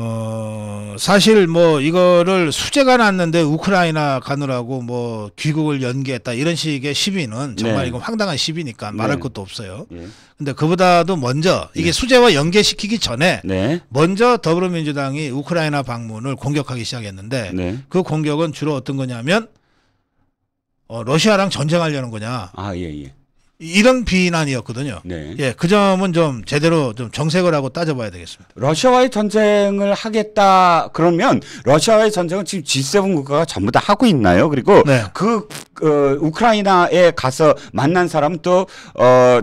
어, 사실 뭐 이거를 수재가 났는데 우크라이나 가느라고 뭐 귀국을 연기했다 이런 식의 시비는 네. 정말 네. 이건 황당한 시비니까 말할 네. 것도 없어요. 네. 근데 그보다도 먼저 이게 네. 수재와 연계시키기 전에 네. 먼저 더불어민주당이 우크라이나 방문을 공격하기 시작했는데 그 공격은 주로 어떤 거냐면 어, 러시아랑 전쟁하려는 거냐. 아, 예, 예. 이런 비난이었거든요. 네. 예, 그 점은 좀 제대로 좀 정색을 하고 따져봐야 되겠습니다. 러시아와의 전쟁을 하겠다 그러면 러시아와의 전쟁은 지금 G7 국가가 전부 다 하고 있나요? 그리고 네. 그 어, 우크라이나에 가서 만난 사람은 또 어,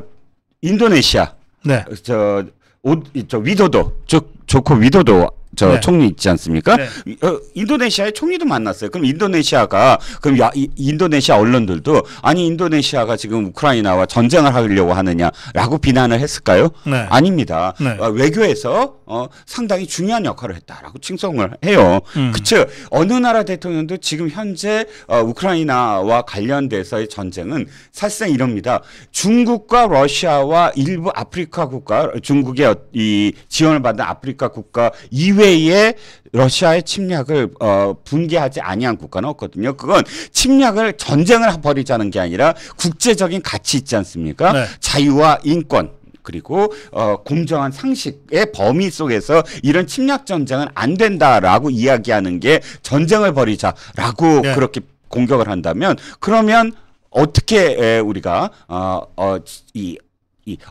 인도네시아, 네. 저, 오, 저 위도도, 조, 조코 위도도 저 네. 총리 있지 않습니까? 네. 어, 인도네시아의 총리도 만났어요. 그럼 인도네시아가 그럼 야, 이, 인도네시아 언론들도 아니 인도네시아가 지금 우크라이나와 전쟁을 하려고 하느냐라고 비난을 했을까요? 네. 아닙니다. 네. 어, 외교에서 어, 상당히 중요한 역할을 했다라고 칭송을 해요. 음. 그쵸? 어느 나라 대통령도 지금 현재 어, 우크라이나와 관련돼서의 전쟁은 사실상 이럽니다. 중국과 러시아와 일부 아프리카 국가, 중국의 이 지원을 받은 아프리카 국가 이외 이외에 러시아의 침략을 어, 분개하지 아니한 국가는 없거든요. 그건 침략을 전쟁을 벌이자는 게 아니라 국제적인 가치 있지 않습니까? 네. 자유와 인권 그리고 어, 공정한 상식의 범위 속에서 이런 침략 전쟁은 안 된다라고 이야기하는 게 전쟁을 벌이자라고 네. 그렇게 공격을 한다면 그러면 어떻게 우리가 어, 어, 이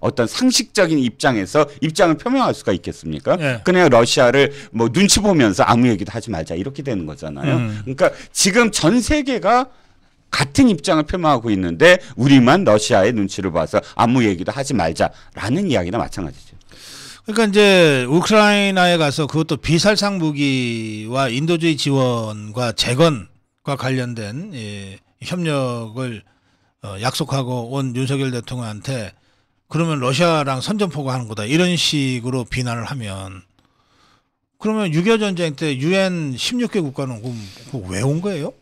어떤 상식적인 입장에서 입장을 표명할 수가 있겠습니까? 예. 그냥 러시아를 뭐 눈치 보면서 아무 얘기도 하지 말자 이렇게 되는 거잖아요. 음. 그러니까 지금 전 세계가 같은 입장을 표명하고 있는데 우리만 러시아의 눈치를 봐서 아무 얘기도 하지 말자라는 이야기나 마찬가지죠. 그러니까 이제 우크라이나에 가서 그것도 비살상 무기와 인도주의 지원과 재건과 관련된 예, 협력을 어, 약속하고 온 윤석열 대통령한테 그러면 러시아랑 선전포고 하는 거다. 이런 식으로 비난을 하면 그러면 6.25 전쟁 때 유엔 16개 국가는 그럼 왜온 거예요?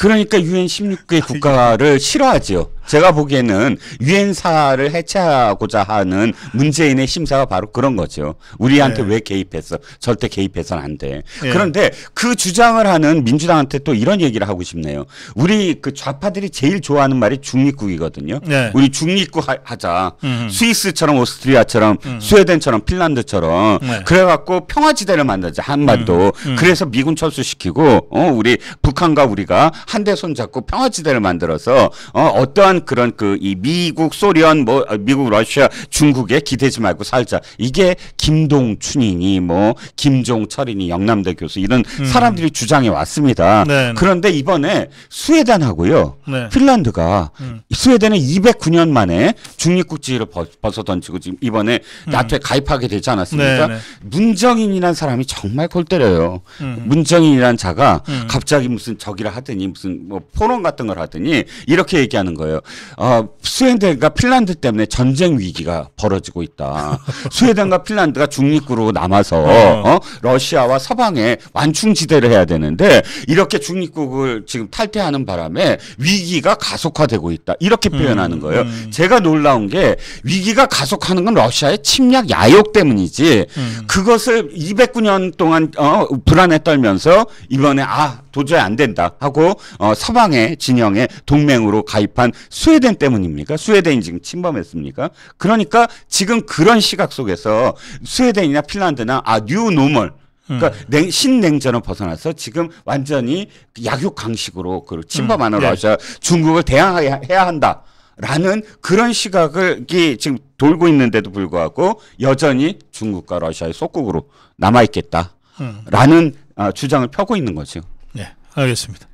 그러니까 유엔 16개 아, 국가를 싫어하죠 제가 보기에는 유엔사를 해체하고자 하는 문재인의 심사가 바로 그런 거죠. 우리한테 네. 왜 개입했어? 절대 개입해서는 안 돼. 네. 그런데 그 주장을 하는 민주당한테 또 이런 얘기를 하고 싶네요. 우리 그 좌파들이 제일 좋아하는 말이 중립국이거든요. 네. 우리 중립국 하, 자 음. 스위스처럼 오스트리아처럼 음. 스웨덴처럼 핀란드처럼 네. 그래갖고 평화지대를 만들자 한반도. 음. 음. 그래서 미군 철수시키고 어 우리 북한과 우리가 한대 손잡고 평화지대를 만들어서 어, 떠한 그런 그 이 미국 소련 뭐 어, 미국 러시아 중국에 기대지 말고 살자 이게 김동춘이니 뭐 김종철이니 영남대 교수 이런 음. 사람들이 주장해 왔습니다. 네네. 그런데 이번에 스웨덴하고요 네. 핀란드가 음. 스웨덴은 209년 만에 중립국지를 벗어 던지고 지금 이번에 음. 나토에 가입하게 되지 않았습니까? 네, 네. 문정인이라는 사람이 정말 골 때려요. 음. 문정인이라는 자가 음. 갑자기 무슨 적이라 하더니 무슨 뭐 포럼 같은 걸 하더니 이렇게 얘기하는 거예요. 어, 스웨덴과 핀란드 때문에 전쟁 위기가 벌어지고 있다. 스웨덴과 핀란드가 중립국으로 남아서 어, 어 러시아와 서방에 완충지대를 해야 되는데 이렇게 중립국을 지금 탈퇴하는 바람에 위기가 가속화되고 있다. 이렇게 음, 표현하는 음, 거예요. 음, 음. 제가 놀라운 게 위기가 가속하는 건 러시아의 침략 야욕 때문이지 음. 그것을 209년 동안 어, 불안에 떨면서 이번에 아 도저히 안 된다 하고 어, 서방의 진영의 동맹으로 가입한 스웨덴 때문입니까? 스웨덴이 지금 침범했습니까? 그러니까 지금 그런 시각 속에서 스웨덴이나 핀란드나 아뉴 노멀 그러니까 음. 냉, 신냉전을 벗어나서 지금 완전히 약육 강식으로 그 침범 안으로 음, 네. 중국을 대항해야 해야 한다. 라는 그런 시각을 지금 돌고 있는데도 불구하고 여전히 중국과 러시아의 속국으로 남아있겠다라는 음. 어, 주장을 펴고 있는 거죠. 네, 알겠습니다.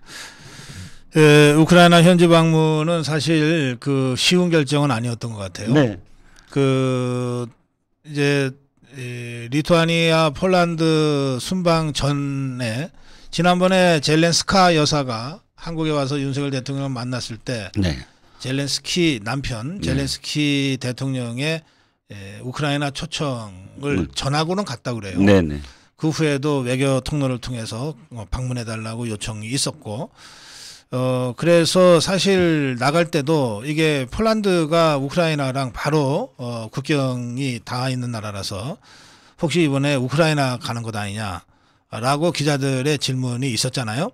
에, 예, 우크라이나 현지 방문은 사실 그 쉬운 결정은 아니었던 것 같아요. 네. 그 이제 이 리투아니아 폴란드 순방 전에 지난번에 젤렌스카 여사가 한국에 와서 윤석열 대통령을 만났을 때 네. 젤렌스키 남편 네. 젤렌스키 네. 대통령의 에, 예, 우크라이나 초청을 네. 전하고는 갔다 그래요. 네, 네. 그 후에도 외교 통로를 통해서 방문해 달라고 요청이 있었고 어, 그래서 사실 나갈 때도 이게 폴란드가 우크라이나랑 바로 어, 국경이 닿아 있는 나라라서 혹시 이번에 우크라이나 가는 것 아니냐라고 기자들의 질문이 있었잖아요.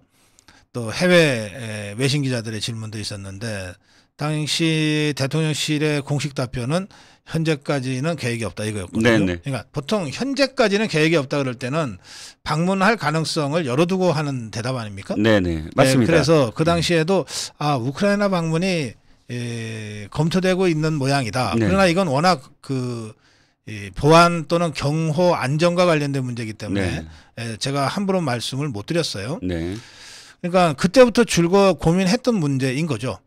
또 해외 외신 기자들의 질문도 있었는데 당시 대통령실의 공식 답변은 현재까지는 계획이 없다 이거였거든요. 네네. 그러니까 보통 현재까지는 계획이 없다 그럴 때는 방문할 가능성을 열어두고 하는 대답 아닙니까? 네네 예, 맞습니다. 네, 그래서 그 음. 당시에도 아 우크라이나 방문이 예, 검토되고 있는 모양이다. 네. 그러나 이건 워낙 그 이, 보안 또는 경호 안전과 관련된 문제이기 때문에 네. 예, 제가 함부로 말씀을 못 드렸어요. 네. 그러니까 그때부터 줄곧 고민했던 문제인 거죠.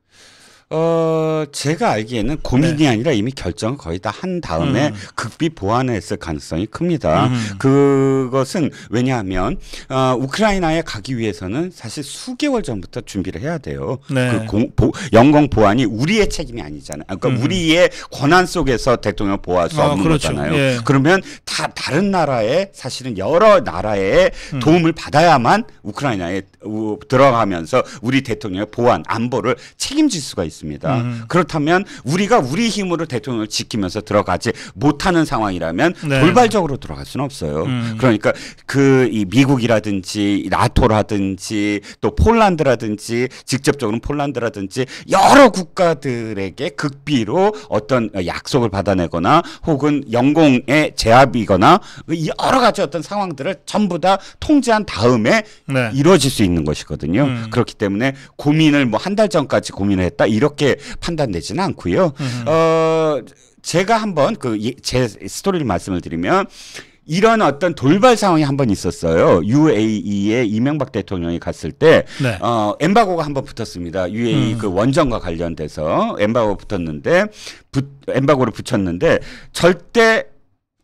어, 제가 알기에는 고민이 네. 아니라 이미 결정을 거의 다 한 다음에 음. 극비 보완했을 가능성이 큽니다. 음. 그것은 왜냐하면 어, 우크라이나에 가기 위해서는 사실 수개월 전부터 준비를 해야 돼요. 네. 그 공, 보, 영공 보안이 우리의 책임이 아니잖아요. 아, 그러니까 음. 우리의 권한 속에서 대통령 보호할 수 아, 없는 그렇죠. 거잖아요. 예. 그러면 다 다른 나라에 사실은 여러 나라의 음. 도움을 받아야만 우크라이나에 우, 들어가면서 우리 대통령의 보안 안보를 책임질 수가 있습니다. 있습니다. 음. 그렇다면 우리가 우리 힘으로 대통령을 지키면서 들어가지 못하는 상황이라면 네. 돌발적으로 들어갈 수는 없어요. 음. 그러니까 그 이 미국이라든지 나토라든지 또 폴란드라든지 직접적으로 폴란드라든지 여러 국가들에게 극비로 어떤 약속을 받아내거나 혹은 영공의 제압이거나 여러 가지 어떤 상황들을 전부 다 통제한 다음에 네. 이루어질 수 있는 것이거든요. 음. 그렇기 때문에 고민을 뭐 한 달 전까지 고민을 했다 이런 이렇게 판단되지는 않고요. 어 제가 한번 그 제 스토리를 말씀을 드리면 이런 어떤 돌발 상황이 한번 있었어요. UAE에 이명박 대통령이 갔을 때, 네. 어, 엠바고가 한번 붙었습니다. UAE 음. 그 원전과 관련돼서 엠바고 붙었는데, 부, 엠바고를 붙였는데, 절대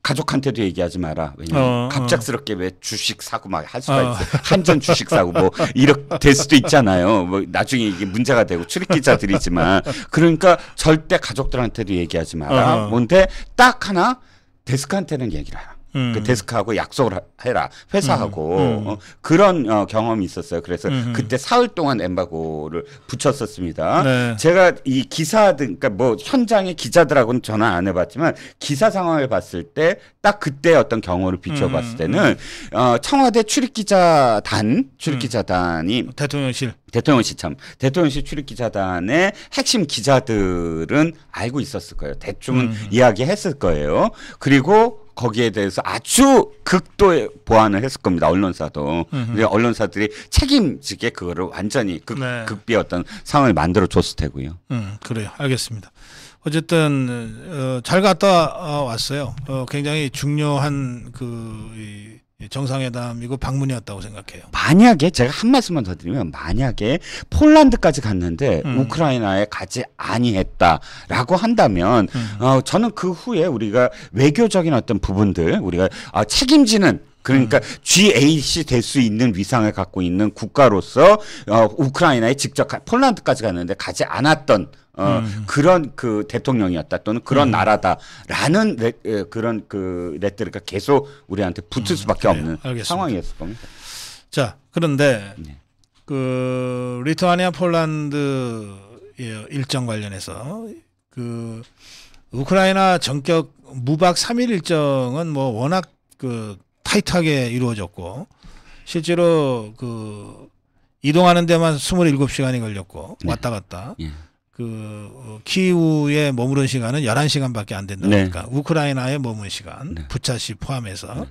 가족한테도 얘기하지 마라. 왜냐면 어, 어. 갑작스럽게 왜 주식 사고 막 할 수가 어. 있어. 한전 주식 사고 뭐 이렇게 될 수도 있잖아요. 뭐 나중에 이게 문제가 되고 출입기자들이지만 그러니까 절대 가족들한테도 얘기하지 마라. 어. 어. 뭔데 딱 하나 데스크한테는 얘기를 하라. 음. 그 데스크하고 약속을 해라 회사하고 음. 음. 어, 그런 어, 경험이 있었어요. 그래서 음 그때 사흘 동안 엠바고를 붙였었습니다. 네. 제가 이 기사 등 그러니까 뭐 현장의 기자들하고는 전화 안 해봤지만 기사 상황을 봤을 때 딱 그때 어떤 경우를 비춰봤을 음. 때는 어, 청와대 출입기자단 출입기자단이 음. 대통령실 대통령실 참 대통령실 출입기자단의 핵심 기자들은 알고 있었을 거예요. 대충은 이야기했을 거예요. 그리고 거기에 대해서 아주 극도의 보완을 했을 겁니다. 언론사도. 근데 언론사들이 책임지게 그거를 완전히 극, 네. 극비 어떤 상황을 만들어 줬을 테고요. 음, 그래요. 알겠습니다. 어쨌든 어, 잘 갔다 어, 왔어요. 어, 굉장히 중요한 그 이, 예, 정상회담이고 방문이었다고 생각해요. 만약에 제가 한 말씀만 더 드리면 만약에 폴란드까지 갔는데 음. 우크라이나에 가지 아니했다라고 한다면 음. 어, 저는 그 후에 우리가 외교적인 어떤 부분들 우리가 어, 책임지는 그러니까 음. GAC 될 수 있는 위상을 갖고 있는 국가로서 어, 우크라이나에 직접 가, 폴란드까지 갔는데 가지 않았던 어, 음. 그런 그 대통령이었다 또는 그런 음. 나라다라는 레, 에, 그런 그 레트가 계속 우리한테 붙을 음. 수밖에 음, 없는 상황이었을 겁니다. 자 그런데 네. 그 리투아니아 폴란드 일정 관련해서 그 우크라이나 전격 무박 3일 일정은 뭐 워낙 그 타이트하게 이루어졌고 실제로 그 이동하는 데만 27시간이 걸렸고 네. 왔다 갔다. 예. 그 어, 키우에 머무른 시간은 11시간밖에 안 된다 그러니까 네. 우크라이나에 머문 시간 네. 부차시 포함해서 네.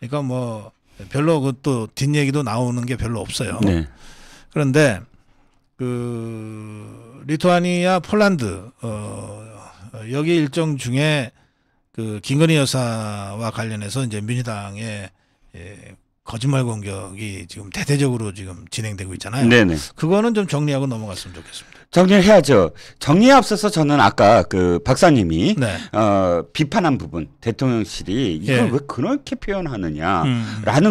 그러니까 뭐 별로 그또 뒷얘기도 나오는 게 별로 없어요. 네. 그런데 그 리투아니아 폴란드 어 여기 일정 중에 그 김건희 여사와 관련해서 이제 민주당의 예, 거짓말 공격이 지금 대대적으로 지금 진행되고 있잖아요. 네네. 네. 그거는 좀 정리하고 넘어갔으면 좋겠습니다. 정리를 해야죠. 정리에 앞서서 저는 아까 그 박사님이 네. 어, 비판한 부분 대통령실이 이걸 예. 왜 그렇게 표현하느냐라는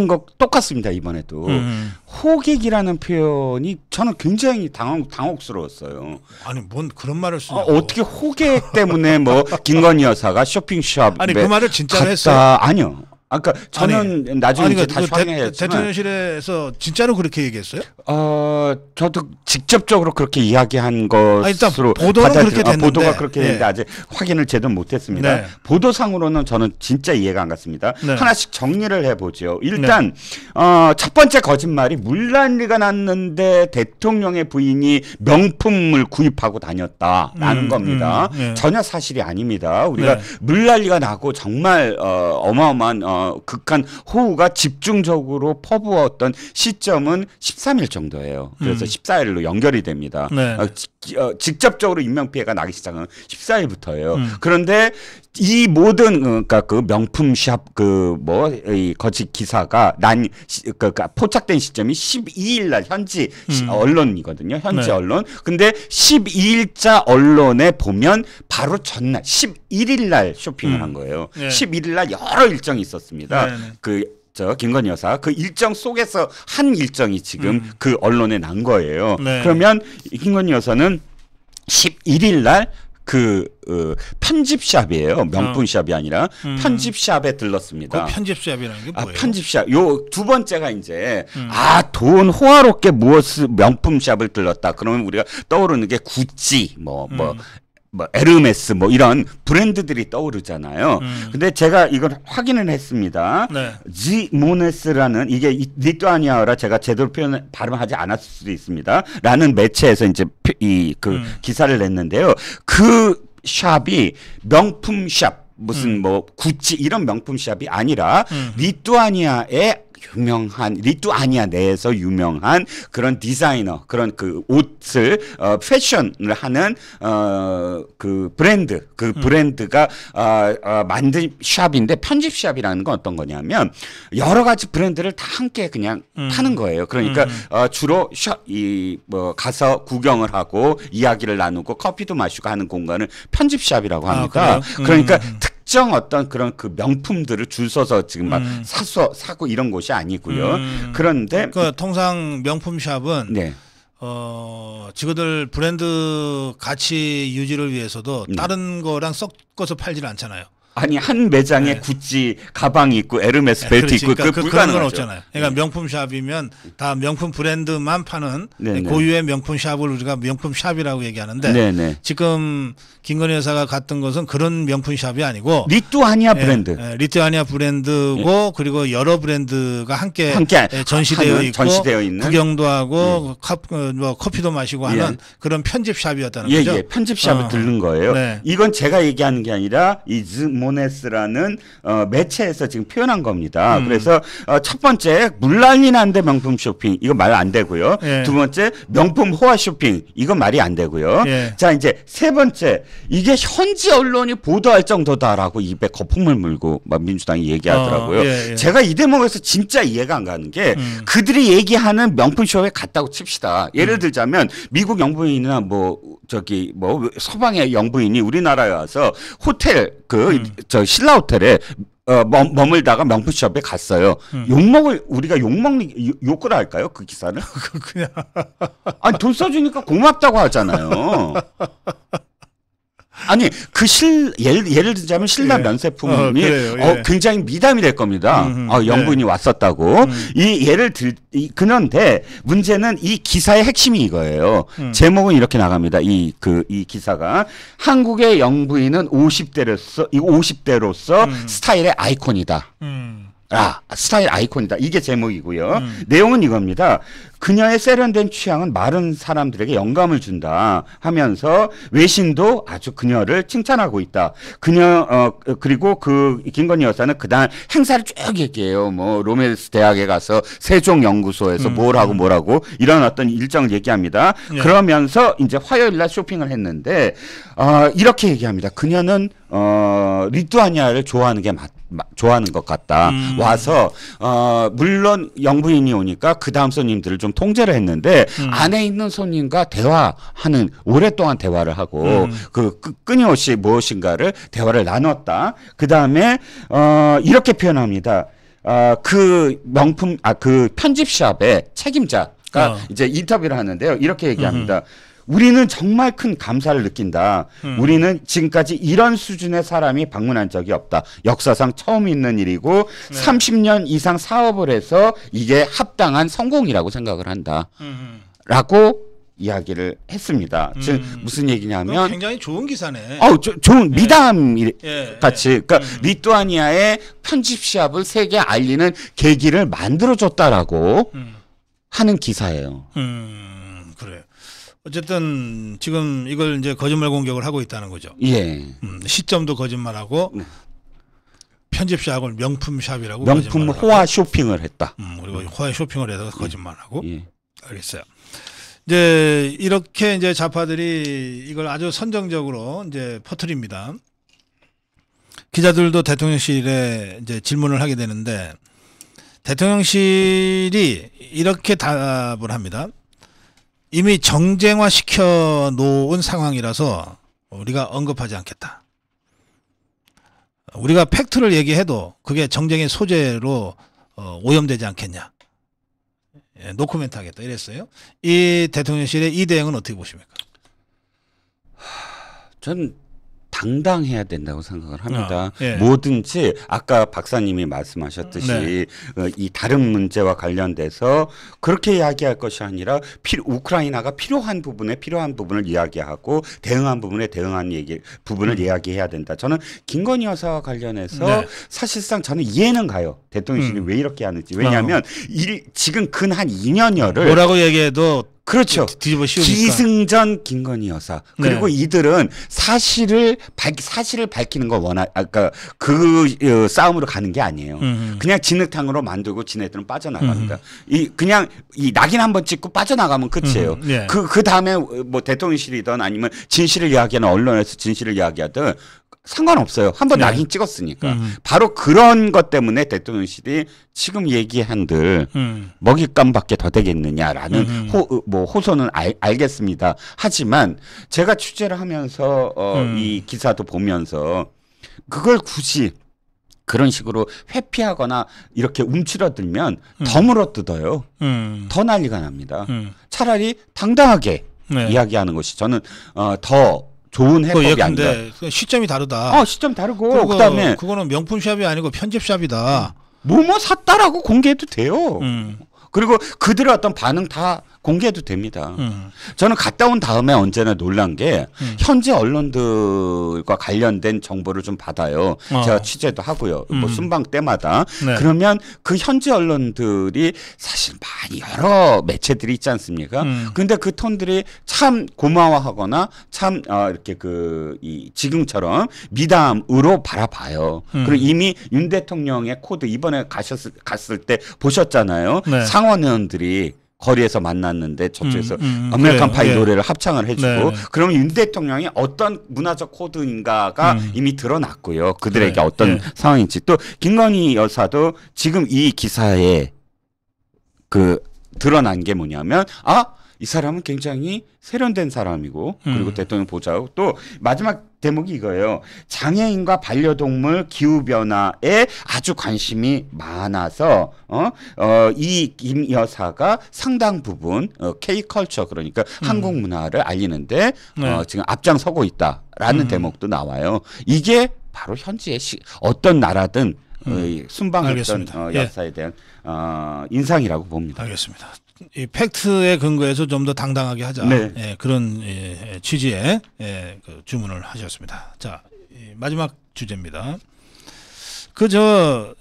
음. 것 똑같습니다 이번에도 음. 호객이라는 표현이 저는 굉장히 당황 당혹스러웠어요. 아니 뭔 그런 말을 쓰냐? 어, 어떻게 호객 때문에 뭐 김건희 여사가 쇼핑샵 아니 그 말을 진짜 했어? 아니요. 아까 그러니까 저는 아니, 나중에 아니, 그러니까 다시 확인했지만 대통령실에서 진짜로 그렇게 얘기했어요? 어 저도 직접적으로 그렇게 이야기한 것으로 아니, 보도는 그렇게 아, 됐는데 아, 보도가 그렇게 네. 됐는데 네. 아직 확인을 제대로 못했습니다. 네. 보도상으로는 저는 진짜 이해가 안 갔습니다. 네. 하나씩 정리를 해보죠. 일단 네. 어, 첫 번째 거짓말이 물난리가 났는데 대통령의 부인이 명품을 구입하고 다녔다라는 음, 겁니다. 음, 음 네. 전혀 사실이 아닙니다. 우리가 물난리가 나고 정말 어, 어마어마한 어, 어, 극한 호우가 집중적으로 퍼부었던 시점은 13일 정도예요. 그래서 음. 14일로 연결이 됩니다. 네. 어, 어, 직접적으로 인명 피해가 나기 시작은 14일부터예요. 음. 그런데 이 모든 어, 그러니까 그 명품 샵 그 뭐 이 거짓 기사가 난그니까 그러니까 포착된 시점이 12일 날 현지 음. 언론이거든요. 현지 네. 언론. 근데 12일자 언론에 보면 바로 전날 11일 날 쇼핑을 음. 한 거예요. 네. 예. 11일 날 여러 일정이 있었습니다. 네. 네. 그 김건희 여사 그 일정 속에서 한 일정이 지금 음. 그 언론에 난 거예요. 네. 그러면 김건희 여사는 11일 날그 어, 편집샵이에요. 명품샵이 어. 아니라 음. 편집샵에 들렀습니다. 그 편집샵이라는 게 아, 뭐예요? 아, 편집샵. 요 두 번째가 이제 음. 아돈 호화롭게 무엇을 명품샵을 들렀다. 그러면 우리가 떠오르는 게 구찌 뭐뭐 뭐, 뭐, 음. 뭐 에르메스 뭐 이런 브랜드들이 떠오르잖아요. 음. 근데 제가 이걸 확인을 했습니다. 네. 지모네스라는 이게 리투아니아어라 제가 제대로 표현 발음하지 않았을 수도 있습니다. 라는 매체에서 이제 이그 음. 기사를 냈는데요. 그 샵이 명품 샵 무슨 음. 뭐 구찌 이런 명품 샵이 아니라 음. 리투아니아의 유명한 리투아니아 내에서 유명한 그런 디자이너 그런 그 옷을 어, 패션을 하는 어, 그 브랜드 그 음. 브랜드가 어, 어, 만든 샵인데 편집 샵이라는 건 어떤 거냐면 여러 가지 브랜드를 다 함께 그냥 음. 파는 거예요. 그러니까 음. 어, 주로 샵 이 뭐 가서 구경을 하고 이야기를 나누고 커피도 마시고 하는 공간을 편집 샵이라고 아, 합니다. 아, 그러니까 음. 특 특정 어떤 그런 그 명품들을 줄 서서 지금 막 음. 사서 사고 이런 곳이 아니고요. 음. 그런데 그 통상 명품 샵은 네. 어, 직원들 브랜드 가치 유지를 위해서도 네. 다른 거랑 섞어서 팔지를 않잖아요. 아니 한 매장에 네. 구찌 가방이 있고 에르메스 네, 벨트 그러니까 그 있고 그러니까 그불가건 없잖아요. 그러니까 명품 샵이면 다 명품 브랜드만 파는 네네. 네. 고유의 명품 샵을 우리가 명품 샵이라고 얘기하는데 네네. 네. 지금 김건희 여사가 갔던 것은 그런 명품 샵이 아니고 리투아니아 예, 브랜드. 예, 예, 리투아니아 브랜드고 예. 그리고 여러 브랜드가 함께, 함께 예, 전시되어 있고 전시되어 있는 구경도 하고 예. 그 뭐 커피, 도 마시고 하는 그런 편집 샵이었다는 거죠. 예, 편집 샵을 어. 들른 거예요. 네. 이건 제가 얘기하는 게 아니라 이즈모 모네스라는 어, 매체에서 지금 표현한 겁니다. 음. 그래서 어, 첫 번째 물난리 난데 명품 쇼핑 이거 말 안 되고요. 예. 두 번째 명품 호화 쇼핑 이거 말이 안 되고요. 예. 자 이제 세 번째 이게 현지 언론이 보도할 정도다라고 입에 거품을 물고 막 민주당이 얘기하더라고요. 어, 예, 예. 제가 이 대목에서 진짜 이해가 안 가는 게 음. 그들이 얘기하는 명품 쇼에 갔다고 칩시다. 예를 음. 들자면 미국 영부인이나 뭐 저기 뭐 서방의 영부인이 우리나라에 와서 호텔 그 음. 저 신라 호텔에 어, 머물다가 명품숍에 갔어요. 음. 욕먹을 우리가 욕먹는 욕을 할까요? 그 기사는? 그냥 아니 돈 써주니까 고맙다고 하잖아요. 아니 그 실 예를, 예를 들자면 신라 예. 면세품이 어, 어 예. 어, 굉장히 미담이 될 겁니다. 음, 음, 음. 어, 영부인이 예. 왔었다고 음. 이 예를 들 이, 그런데 문제는 이 기사의 핵심이 이거예요. 음. 제목은 이렇게 나갑니다. 이 그이 그, 이 기사가 한국의 영부인은 50대로서 이 50대로서 음. 스타일의 아이콘이다. 아, 스타일 아이콘이다. 이게 제목이고요. 음. 내용은 이겁니다. 그녀의 세련된 취향은 마른 사람들에게 영감을 준다 하면서 외신도 아주 그녀를 칭찬하고 있다. 그녀 어 그리고 그 김건희 여사는 그날 행사를 쭉 얘기해요. 뭐 로맨스 대학에 가서 세종 연구소에서 음. 뭘 하고 뭘 하고 이런 어떤 일정을 얘기합니다. 네. 그러면서 이제 화요일 날 쇼핑을 했는데 어 이렇게 얘기합니다. 그녀는 어 리투아니아를 좋아하는 게 맞다. 좋아하는 것 같다. 음. 와서 어 물론 영부인이 오니까 그 다음 손님들을 좀 통제를 했는데 음. 안에 있는 손님과 대화하는 오랫동안 대화를 하고 음. 그 끊임없이 무엇인가를 대화를 나눴다. 그 다음에 어 이렇게 표현합니다. 아그 어, 그 명품 아 그 편집샵의 책임자가 어. 이제 인터뷰를 하는데요. 이렇게 얘기합니다. 음 우리는 정말 큰 감사를 느낀다. 음. 우리는 지금까지 이런 수준의 사람이 방문한 적이 없다. 역사상 처음 있는 일이고 네. 30년 이상 사업을 해서 이게 합당한 성공이라고 생각을 한다. 음. 라고 이야기를 했습니다. 음. 즉 무슨 얘기냐면 굉장히 좋은 기사네. 어, 조, 좋은 네. 미담 예, 예. 같이 그러니까 음. 리투아니아의 편집 시합을 세계 에 알리는 계기를 만들어 줬다라고 음. 하는 기사예요. 음. 어쨌든 지금 이걸 이제 거짓말 공격을 하고 있다는 거죠. 예. 음, 시점도 거짓말하고 네. 편집 샵을 명품 샵이라고 명품 호화 쇼핑을 했다. 음, 그리고 네. 호화 쇼핑을 해서 거짓말하고. 예. 알겠어요. 이제 이렇게 이제 좌파들이 이걸 아주 선정적으로 이제 퍼트립니다. 기자들도 대통령실에 이제 질문을 하게 되는데 대통령실이 이렇게 답을 합니다. 이미 정쟁화 시켜 놓은 상황이라서 우리가 언급하지 않겠다. 우리가 팩트를 얘기해도 그게 정쟁의 소재로 어, 오염되지 않겠냐. 예, 노코멘트 하겠다 이랬어요. 이 대통령실의 이 대응은 어떻게 보십니까? 전 당당해야 된다고 생각을 합니다. 어, 예. 뭐든지 아까 박사님이 말씀하셨듯이 네. 어, 이 다른 문제와 관련돼서 그렇게 이야기할 것이 아니라 필, 우크라이나가 필요한 부분에 필요한 부분을 이야기하고 대응한 부분에 대응한 얘기 부분을 음. 이야기해야 된다. 저는 김건희 여사와 관련해서 네. 사실상 저는 이해는 가요. 대통령실이 음. 왜 이렇게 하는지 왜냐하면 어. 일, 지금 근 한 2년여를 뭐라고 얘기해도 그렇죠. 네, 뒤집어 씌우니까. 기승전 김건희 여사 네. 그리고 네. 이들은 사실을 밝 사실을 밝히는 걸 원하 아까 그 어, 싸움으로 가는 게 아니에요. 음음. 그냥 진흙탕으로 만들고 지네들은 빠져나갑니다. 음음. 이 그냥 이 낙인 한번 찍고 빠져나가면 끝이에요. 네. 음. 예. 그그 다음에 어, 뭐 대통령실이든 아니면 진실을 이야기하는 언론에서 진실을 이야기하든 상관없어요. 한번 네. 낙인 찍었으니까. 음. 바로 그런 것 때문에 대통령실이 지금 얘기한들 음. 먹잇감밖에 더 되겠느냐라는 음, 음. 호, 뭐 호소는 알, 알겠습니다. 하지만 제가 취재를 하면서 어, 음. 이 기사도 보면서 그걸 굳이 그런 식으로 회피하거나 이렇게 움츠러들면 덤으로 음. 뜯어요더 난리가 납니다. 차라리 당당하게 네. 이야기하는 것이 저는 어, 더 좋은 해법이 예컨대 아닌 시점이 다르다. 어, 시점 다르고 그다음에 그거는 명품 샵이 아니고 편집 샵이다. 뭐뭐 음. 뭐 샀다라고 공개해도 돼요. 음. 그리고 그들의 어떤 반응 다 공개도 해 됩니다. 음. 저는 갔다 온 다음에 언제나 놀란 게 음. 현지 언론들과 관련된 정보를 좀 받아요. 어. 제가 취재도 하고요. 뭐 음. 뭐 순방 때마다 네. 그러면 그 현지 언론들이 사실 많이 여러 매체들이 있지 않습니까? 음. 근데 그 톤들이 참 고마워하거나 참 어, 이렇게 그이 지금처럼 미담으로 바라봐요. 음. 그리고 이미 윤 대통령의 코드 이번에 가셨을 갔을 때 보셨잖아요. 네. 상원의원들이 거리에서 만났는데 저쪽에서 음, 음, 음. 아메리칸 파이 네, 네. 노래를 합창을 해주고 네. 네. 그러면 윤 대통령이 어떤 문화적 코드인가가 음. 이미 드러났고요 그들에게 네, 어떤 상황인지 또 김건희 여사도 지금 이 기사에 그 드러난 게 뭐냐면 아이 사람은 굉장히 세련된 사람이고 그리고 음. 대통령 보좌고 또 마지막 대목이 이거예요. 장애인과 반려동물 기후 변화에 아주 관심이 많아서 어이김 어, 여사가 상당 부분 어, K 컬처 그러니까 음. 한국 문화를 알리는데 네. 어, 지금 앞장서고 있다라는 음. 대목도 나와요. 이게 바로 현지의 시, 어떤 나라든 음. 순방했던 어, 여사에 예. 대한 예. 어, 인상이라고 봅니다. 알겠습니다. 이 팩트에 근거해서 좀 더 당당하게 하자. 네. 예, 그런 예, 예, 취지의 예, 그 주문을 하셨습니다. 자, 마지막 주제입니다. 그저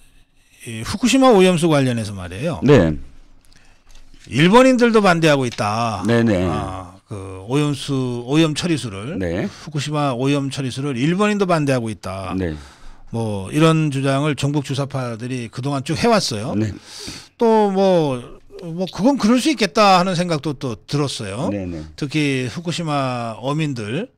후쿠시마 오염수 관련해서 말이에요. 네. 일본인들도 반대하고 있다. 네네. 네. 아, 그 오염수 오염 처리수를 네. 후쿠시마 오염 처리수를 일본인도 반대하고 있다. 네. 뭐 이런 주장을 전국 주사파들이 그동안 쭉 해왔어요. 네. 또뭐 뭐 그건 그럴 수 있겠다 하는 생각도 또 들었어요. 네네. 특히 후쿠시마 어민들은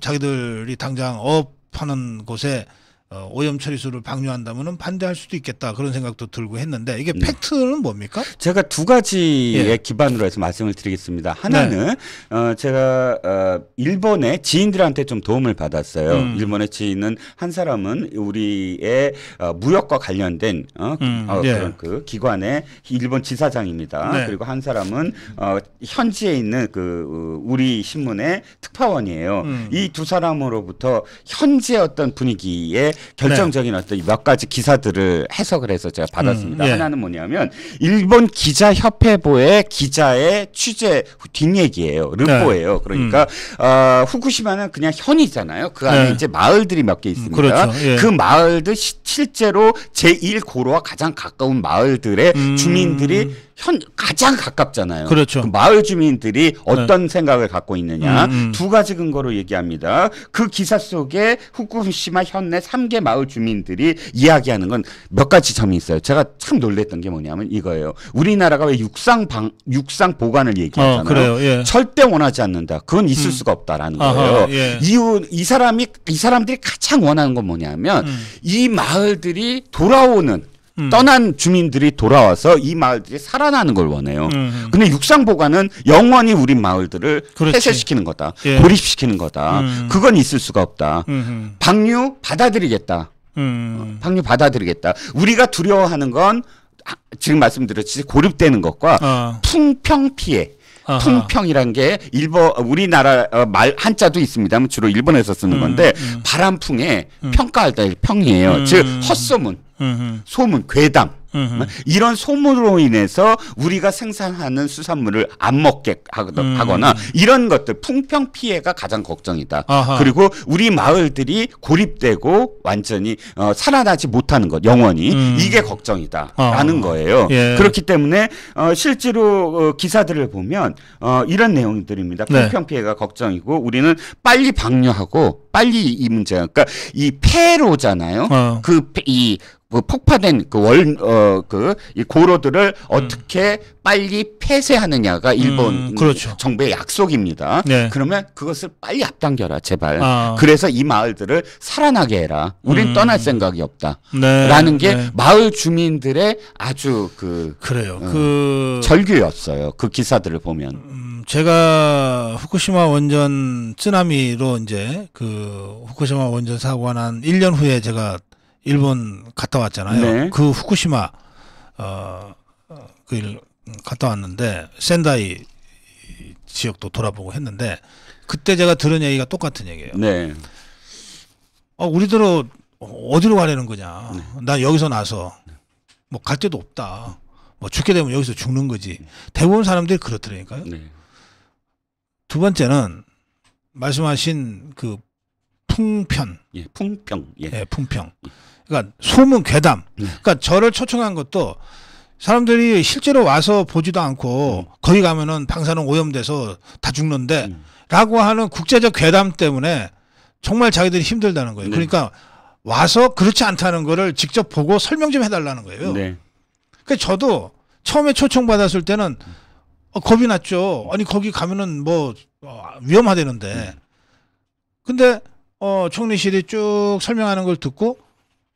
자기들이 당장 업하는 곳에 어, 오염 처리수를 방류한다면은 반대할 수도 있겠다 그런 생각도 들고 했는데 이게 네. 팩트는 뭡니까? 제가 두 가지의 예. 기반으로 해서 말씀을 드리겠습니다. 하나는 네. 어, 제가 어, 일본의 지인들한테 좀 도움을 받았어요. 음. 일본의 지인은 한 사람은 우리의 어, 무역과 관련된 어, 음. 어 예. 그런 그 기관의 일본 지사장입니다. 네. 그리고 한 사람은 어, 현지에 있는 그 어, 우리 신문의 특파원이에요. 음. 이두 사람으로부터 현지의 어떤 분위기에 결정적인 어떤 몇 가지 기사들을 해석을 해서 제가 음, 받았습니다. 음, 예. 하나는 뭐냐면 일본 기자 협회보의 기자의 취재 뒷얘기예요. 르포예요. 네. 그러니까 음. 어, 후쿠시마는 그냥 현이잖아요. 그 안에 네. 이제 마을들이 몇 개 있습니다. 그렇죠. 예. 그 마을들 시, 실제로 제1고로와 가장 가까운 마을들의 음. 주민들이 현 가장 가깝잖아요. 그렇죠. 그 마을 주민들이 네. 어떤 네. 생각을 갖고 있느냐 음, 음. 두 가지 근거로 얘기합니다. 그 기사 속에 후쿠시마 현내 3개 마을 주민들이 이야기하는 건 몇 가지 점이 있어요. 제가 참 놀랬던 게 뭐냐면 이거예요. 우리나라가 왜 육상 방 육상 보관을 얘기하잖아요. 어, 예. 절대 원하지 않는다. 그건 있을 음. 수가 없다라는 거예요. 예. 이유 이 사람이 이 사람들이 가장 원하는 건 뭐냐면 음. 이 마을들이 돌아오는 음. 떠난 주민들이 돌아와서 이 마을들이 살아나는 걸 원해요. 음. 근데 육상보관은 영원히 우리 마을들을 그렇지. 폐쇄시키는 거다. 예. 고립시키는 거다. 음. 그건 있을 수가 없다. 음흠. 방류 받아들이겠다. 어, 방류 받아들이겠다. 우리가 두려워하는 건 아, 지금 말씀드렸듯이 고립되는 것과 어. 풍평 피해. 아하. 풍평이란 게 일본 우리나라 어, 말 한자도 있습니다만 주로 일본에서 쓰는 음. 건데 음, 음. 바람풍에 음. 평가할 때 평이에요. 즉 음. 헛소문. 음흠. 소문, 괴담 음흠. 이런 소문으로 인해서 우리가 생산하는 수산물을 안 먹게 음. 하거나 음. 이런 것들 풍평 피해가 가장 걱정이다. 아하. 그리고 우리 마을들이 고립되고 완전히 어, 살아나지 못하는 것 영원히 음. 이게 걱정이다라는 아. 어. 거예요. 예. 그렇기 때문에 어, 실제로 어, 기사들을 보면 어, 이런 내용들입니다. 네. 풍평 네. 피해가 걱정이고 우리는 빨리 방류하고 빨리 이 문제 그러니까 이 폐로잖아요. 어. 그이 그 폭파된 그월어그이 고로들을 음. 어떻게 음. 빨리 폐쇄하느냐가 음, 일본 음, 그렇죠. 정부의 약속입니다. 네. 그러면 그것을 빨리 앞당겨라 제발. 아. 그래서 이 마을들을 살아나게 해라. 우린 음. 떠날 생각이 없다.라는 네. 게 네. 마을 주민들의 아주 그 그래요. 어, 그 절규였어요. 그 기사들을 보면. 음, 제가 후쿠시마 원전 쓰나미로 이제 그 후쿠시마 원전 사고가 난 1년 후에 제가 일본 갔다 왔잖아요. 네. 그 후쿠시마 어그 어, 갔다 왔는데 센다이 지역도 돌아보고 했는데 그때 제가 들은 얘기가 똑같은 얘기예요. 네. 어, 우리들은 어디로 가려는 거냐. 네. 나 여기서 나서 뭐 갈 데도 없다. 뭐 죽게 되면 여기서 죽는 거지. 대부분 사람들이 그렇더라니까요. 네. 두 번째는 말씀하신 그 풍편. 예, 풍평. 예, 예 풍평. 예. 그러니까 소문 괴담. 네. 그러니까 저를 초청한 것도 사람들이 실제로 와서 보지도 않고 음. 거기 가면은 방사능 오염돼서 다 죽는데 음. 라고 하는 국제적 괴담 때문에 정말 자기들이 힘들다는 거예요. 네. 그러니까 와서 그렇지 않다는 거를 직접 보고 설명 좀 해달라는 거예요. 네. 그러니까 저도 처음에 초청받았을 때는 어, 겁이 났죠. 아니, 거기 가면은 뭐 어, 위험하대는데. 네. 근데 어, 총리실이 쭉 설명하는 걸 듣고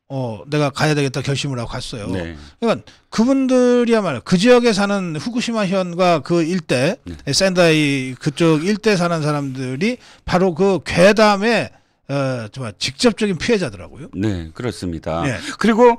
어 내가 가야 되겠다 결심을 하고 갔어요. 네. 그러니까 그분들이야말로 그 지역에 사는 후쿠시마현과 그 일대 네. 센다이 그쪽 일대 사는 사람들이 바로 그 괴담의 어, 정말 직접적인 피해자더라고요. 네, 그렇습니다. 네. 그리고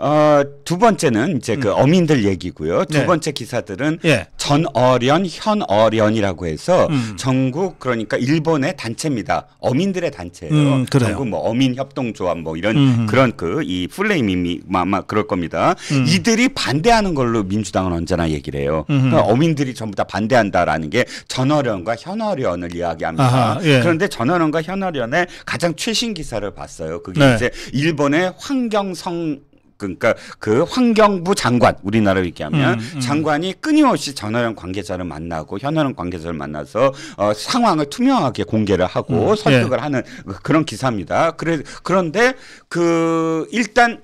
어, 두 번째는 이제 그 음. 그 어민들 얘기고요. 두 네. 번째 기사들은 예. 전어련, 현어련이라고 해서 음. 전국 그러니까 일본의 단체입니다. 어민들의 단체예요. 음, 전국 뭐 어민 협동조합 뭐 이런 음. 그런 그 이 플레임이 아마 그럴 겁니다. 음. 이들이 반대하는 걸로 민주당은 언제나 얘기를 해요. 음. 그러니까 어민들이 전부 다 반대한다라는 게 전어련과 현어련을 이야기합니다. 아하, 예. 그런데 전어련과 현어련의 가장 최신 기사를 봤어요. 그게 네. 이제 일본의 환경성 그러니까 그 환경부 장관 우리나라로 얘기하면 음, 음. 장관이 끊임없이 전화연 관계자를 만나고 현안원 관계자를 만나서 어, 상황을 투명하게 공개를 하고 음, 예. 설득을 예. 하는 그런 기사입니다. 그래 그런데 그 일단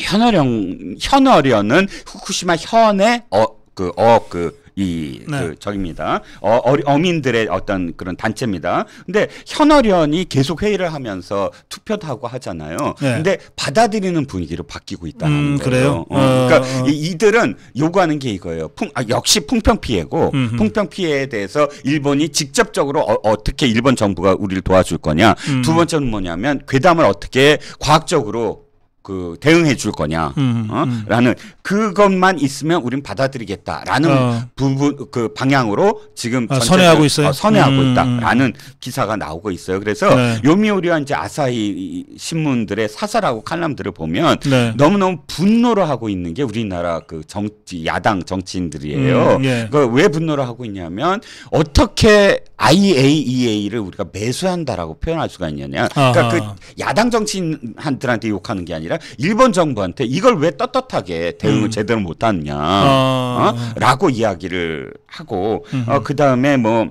현어령 현어련은 후쿠시마 현의 어그 어그 어, 그이 네. 그 저입니다. 어, 어, 민들의 어떤 그런 단체입니다. 근데 현어련이 계속 회의를 하면서 투표도 하고 하잖아요. 네. 근데 받아들이는 분위기로 바뀌고 있다는 음, 거예요. 그래요? 어, 어, 그러니까 어. 어. 이들은 요구하는 게 이거예요. 풍, 아, 역시 풍평 피해고 음흠. 풍평 피해에 대해서 일본이 직접적으로 어, 떻게 일본 정부가 우리를 도와줄 거냐. 음. 두 번째는 뭐냐면 괴담을 어떻게 과학적으로 그 대응해 줄 거냐 음, 음, 어? 음. 라는 그것만 있으면 우린 받아들이겠다라는 어. 부분 그 방향으로 지금 아, 선회하고 있어요. 어, 선회하고 음. 있다라는 음, 음. 기사가 나오고 있어요. 그래서 네. 요미우리와 이제 아사히 신문들의 사설하고 칼럼들을 보면 네. 너무너무 분노를 하고 있는 게 우리나라 그 정치 야당 정치인들이에요. 예. 그왜 분노를 하고 있냐면 어떻게 IAEA를 우리가 매수한다라고 표현할 수가 있느냐. 그러니까 아하. 그 야당 정치인한들한테 욕하는 게 아니라 일본 정부한테 이걸 왜 떳떳하게 대응을 음. 제대로 못하느냐라고 아. 어? 이야기를 하고 어, 그 다음에 뭐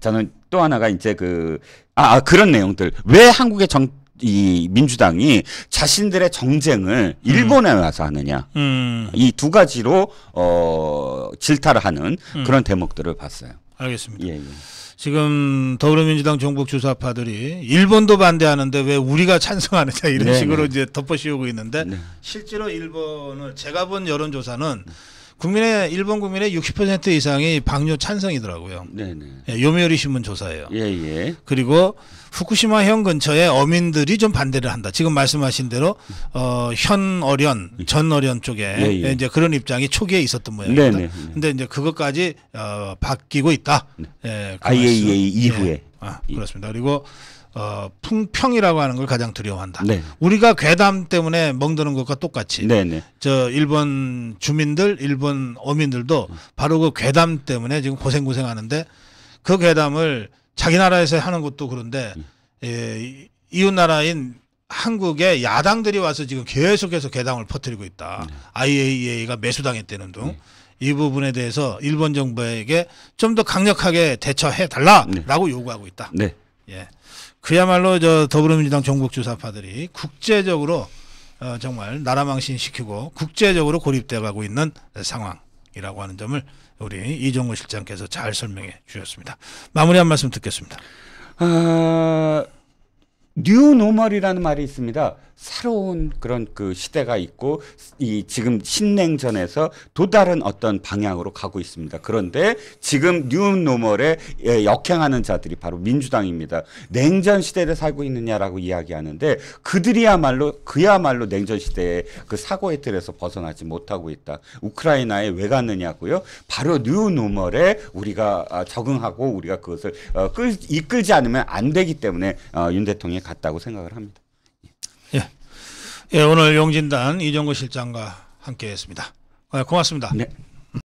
저는 또 하나가 이제 그 아, 아 그런 내용들 왜 한국의 정 이 민주당이 자신들의 정쟁을 음. 일본에 와서 하느냐 음. 이두 가지로 어 질타를 하는 음. 그런 대목들을 봤어요. 알겠습니다. 예, 예. 지금 더불어민주당 종북 주사파들이 일본도 반대하는데 왜 우리가 찬성하느냐 이런 네네. 식으로 네. 이제 덮어씌우고 있는데 네. 실제로 일본을 제가 본 여론조사는 국민의 일본 국민의 60% 이상이 방류 찬성이더라고요. 네네. 네. 예, 요미우리 신문 조사예요. 예예. 예. 그리고 후쿠시마 현 근처에 어민들이 좀 반대를 한다. 지금 말씀하신 대로 어, 현 어련, 전 어련 쪽에 예예. 예. 이제 그런 입장이 초기에 있었던 모양입니다. 네네. 네, 네. 근데 이제 그것까지 어, 바뀌고 있다. 네. 예, 그 IAEA 이후에. 예. 아, 그렇습니다. 그리고 어, 풍평이라고 하는 걸 가장 두려워한다. 네. 우리가 괴담 때문에 멍드는 것과 똑같이 네네. 네. 저 일본 주민들, 일본 어민들도 바로 그 괴담 때문에 지금 고생 고생하는데 그 괴담을 자기 나라에서 하는 것도 그런데 음. 예, 이웃 나라인 한국의 야당들이 와서 지금 계속해서 괴담을 퍼뜨리고 있다. 네. IAEA가 매수당했다는 둥. 네. 이 부분에 대해서 일본 정부에게 좀 더 강력하게 대처해 달라라고 네. 요구하고 있다. 네. 예. 그야말로 저 더불어민주당 전국주사파들이 국제적으로 어, 정말 나라 망신시키고 국제적으로 고립돼 가고 있는 상황이라고 하는 점을 우리 이종호 실장께서 잘 설명해 주셨습니다. 마무리 한 말씀 듣겠습니다. 아, 뉴노멀이라는 말이 있습니다. 새로운 그런 그 시대가 있고 이 지금 신냉전에서 또 다른 어떤 방향으로 가고 있습니다. 그런데 지금 뉴노멀에 예, 역행하는 자들이 바로 민주당입니다. 냉전 시대를 살고 있느냐라고 이야기하는데 그들이야말로 그야말로 냉전 시대의 그 사고의 틀에서 벗어나지 못하고 있다. 우크라이나에 왜 갔느냐고요? 바로 뉴노멀에 우리가 아, 적응하고 우리가 그것을 어, 이끌지 않으면 안 되기 때문에 어, 윤 대통령이 갔다고 생각을 합니다. 예. 예, 오늘 용진단 이정구 실장과 함께했습니다. 아, 고맙습니다. 네.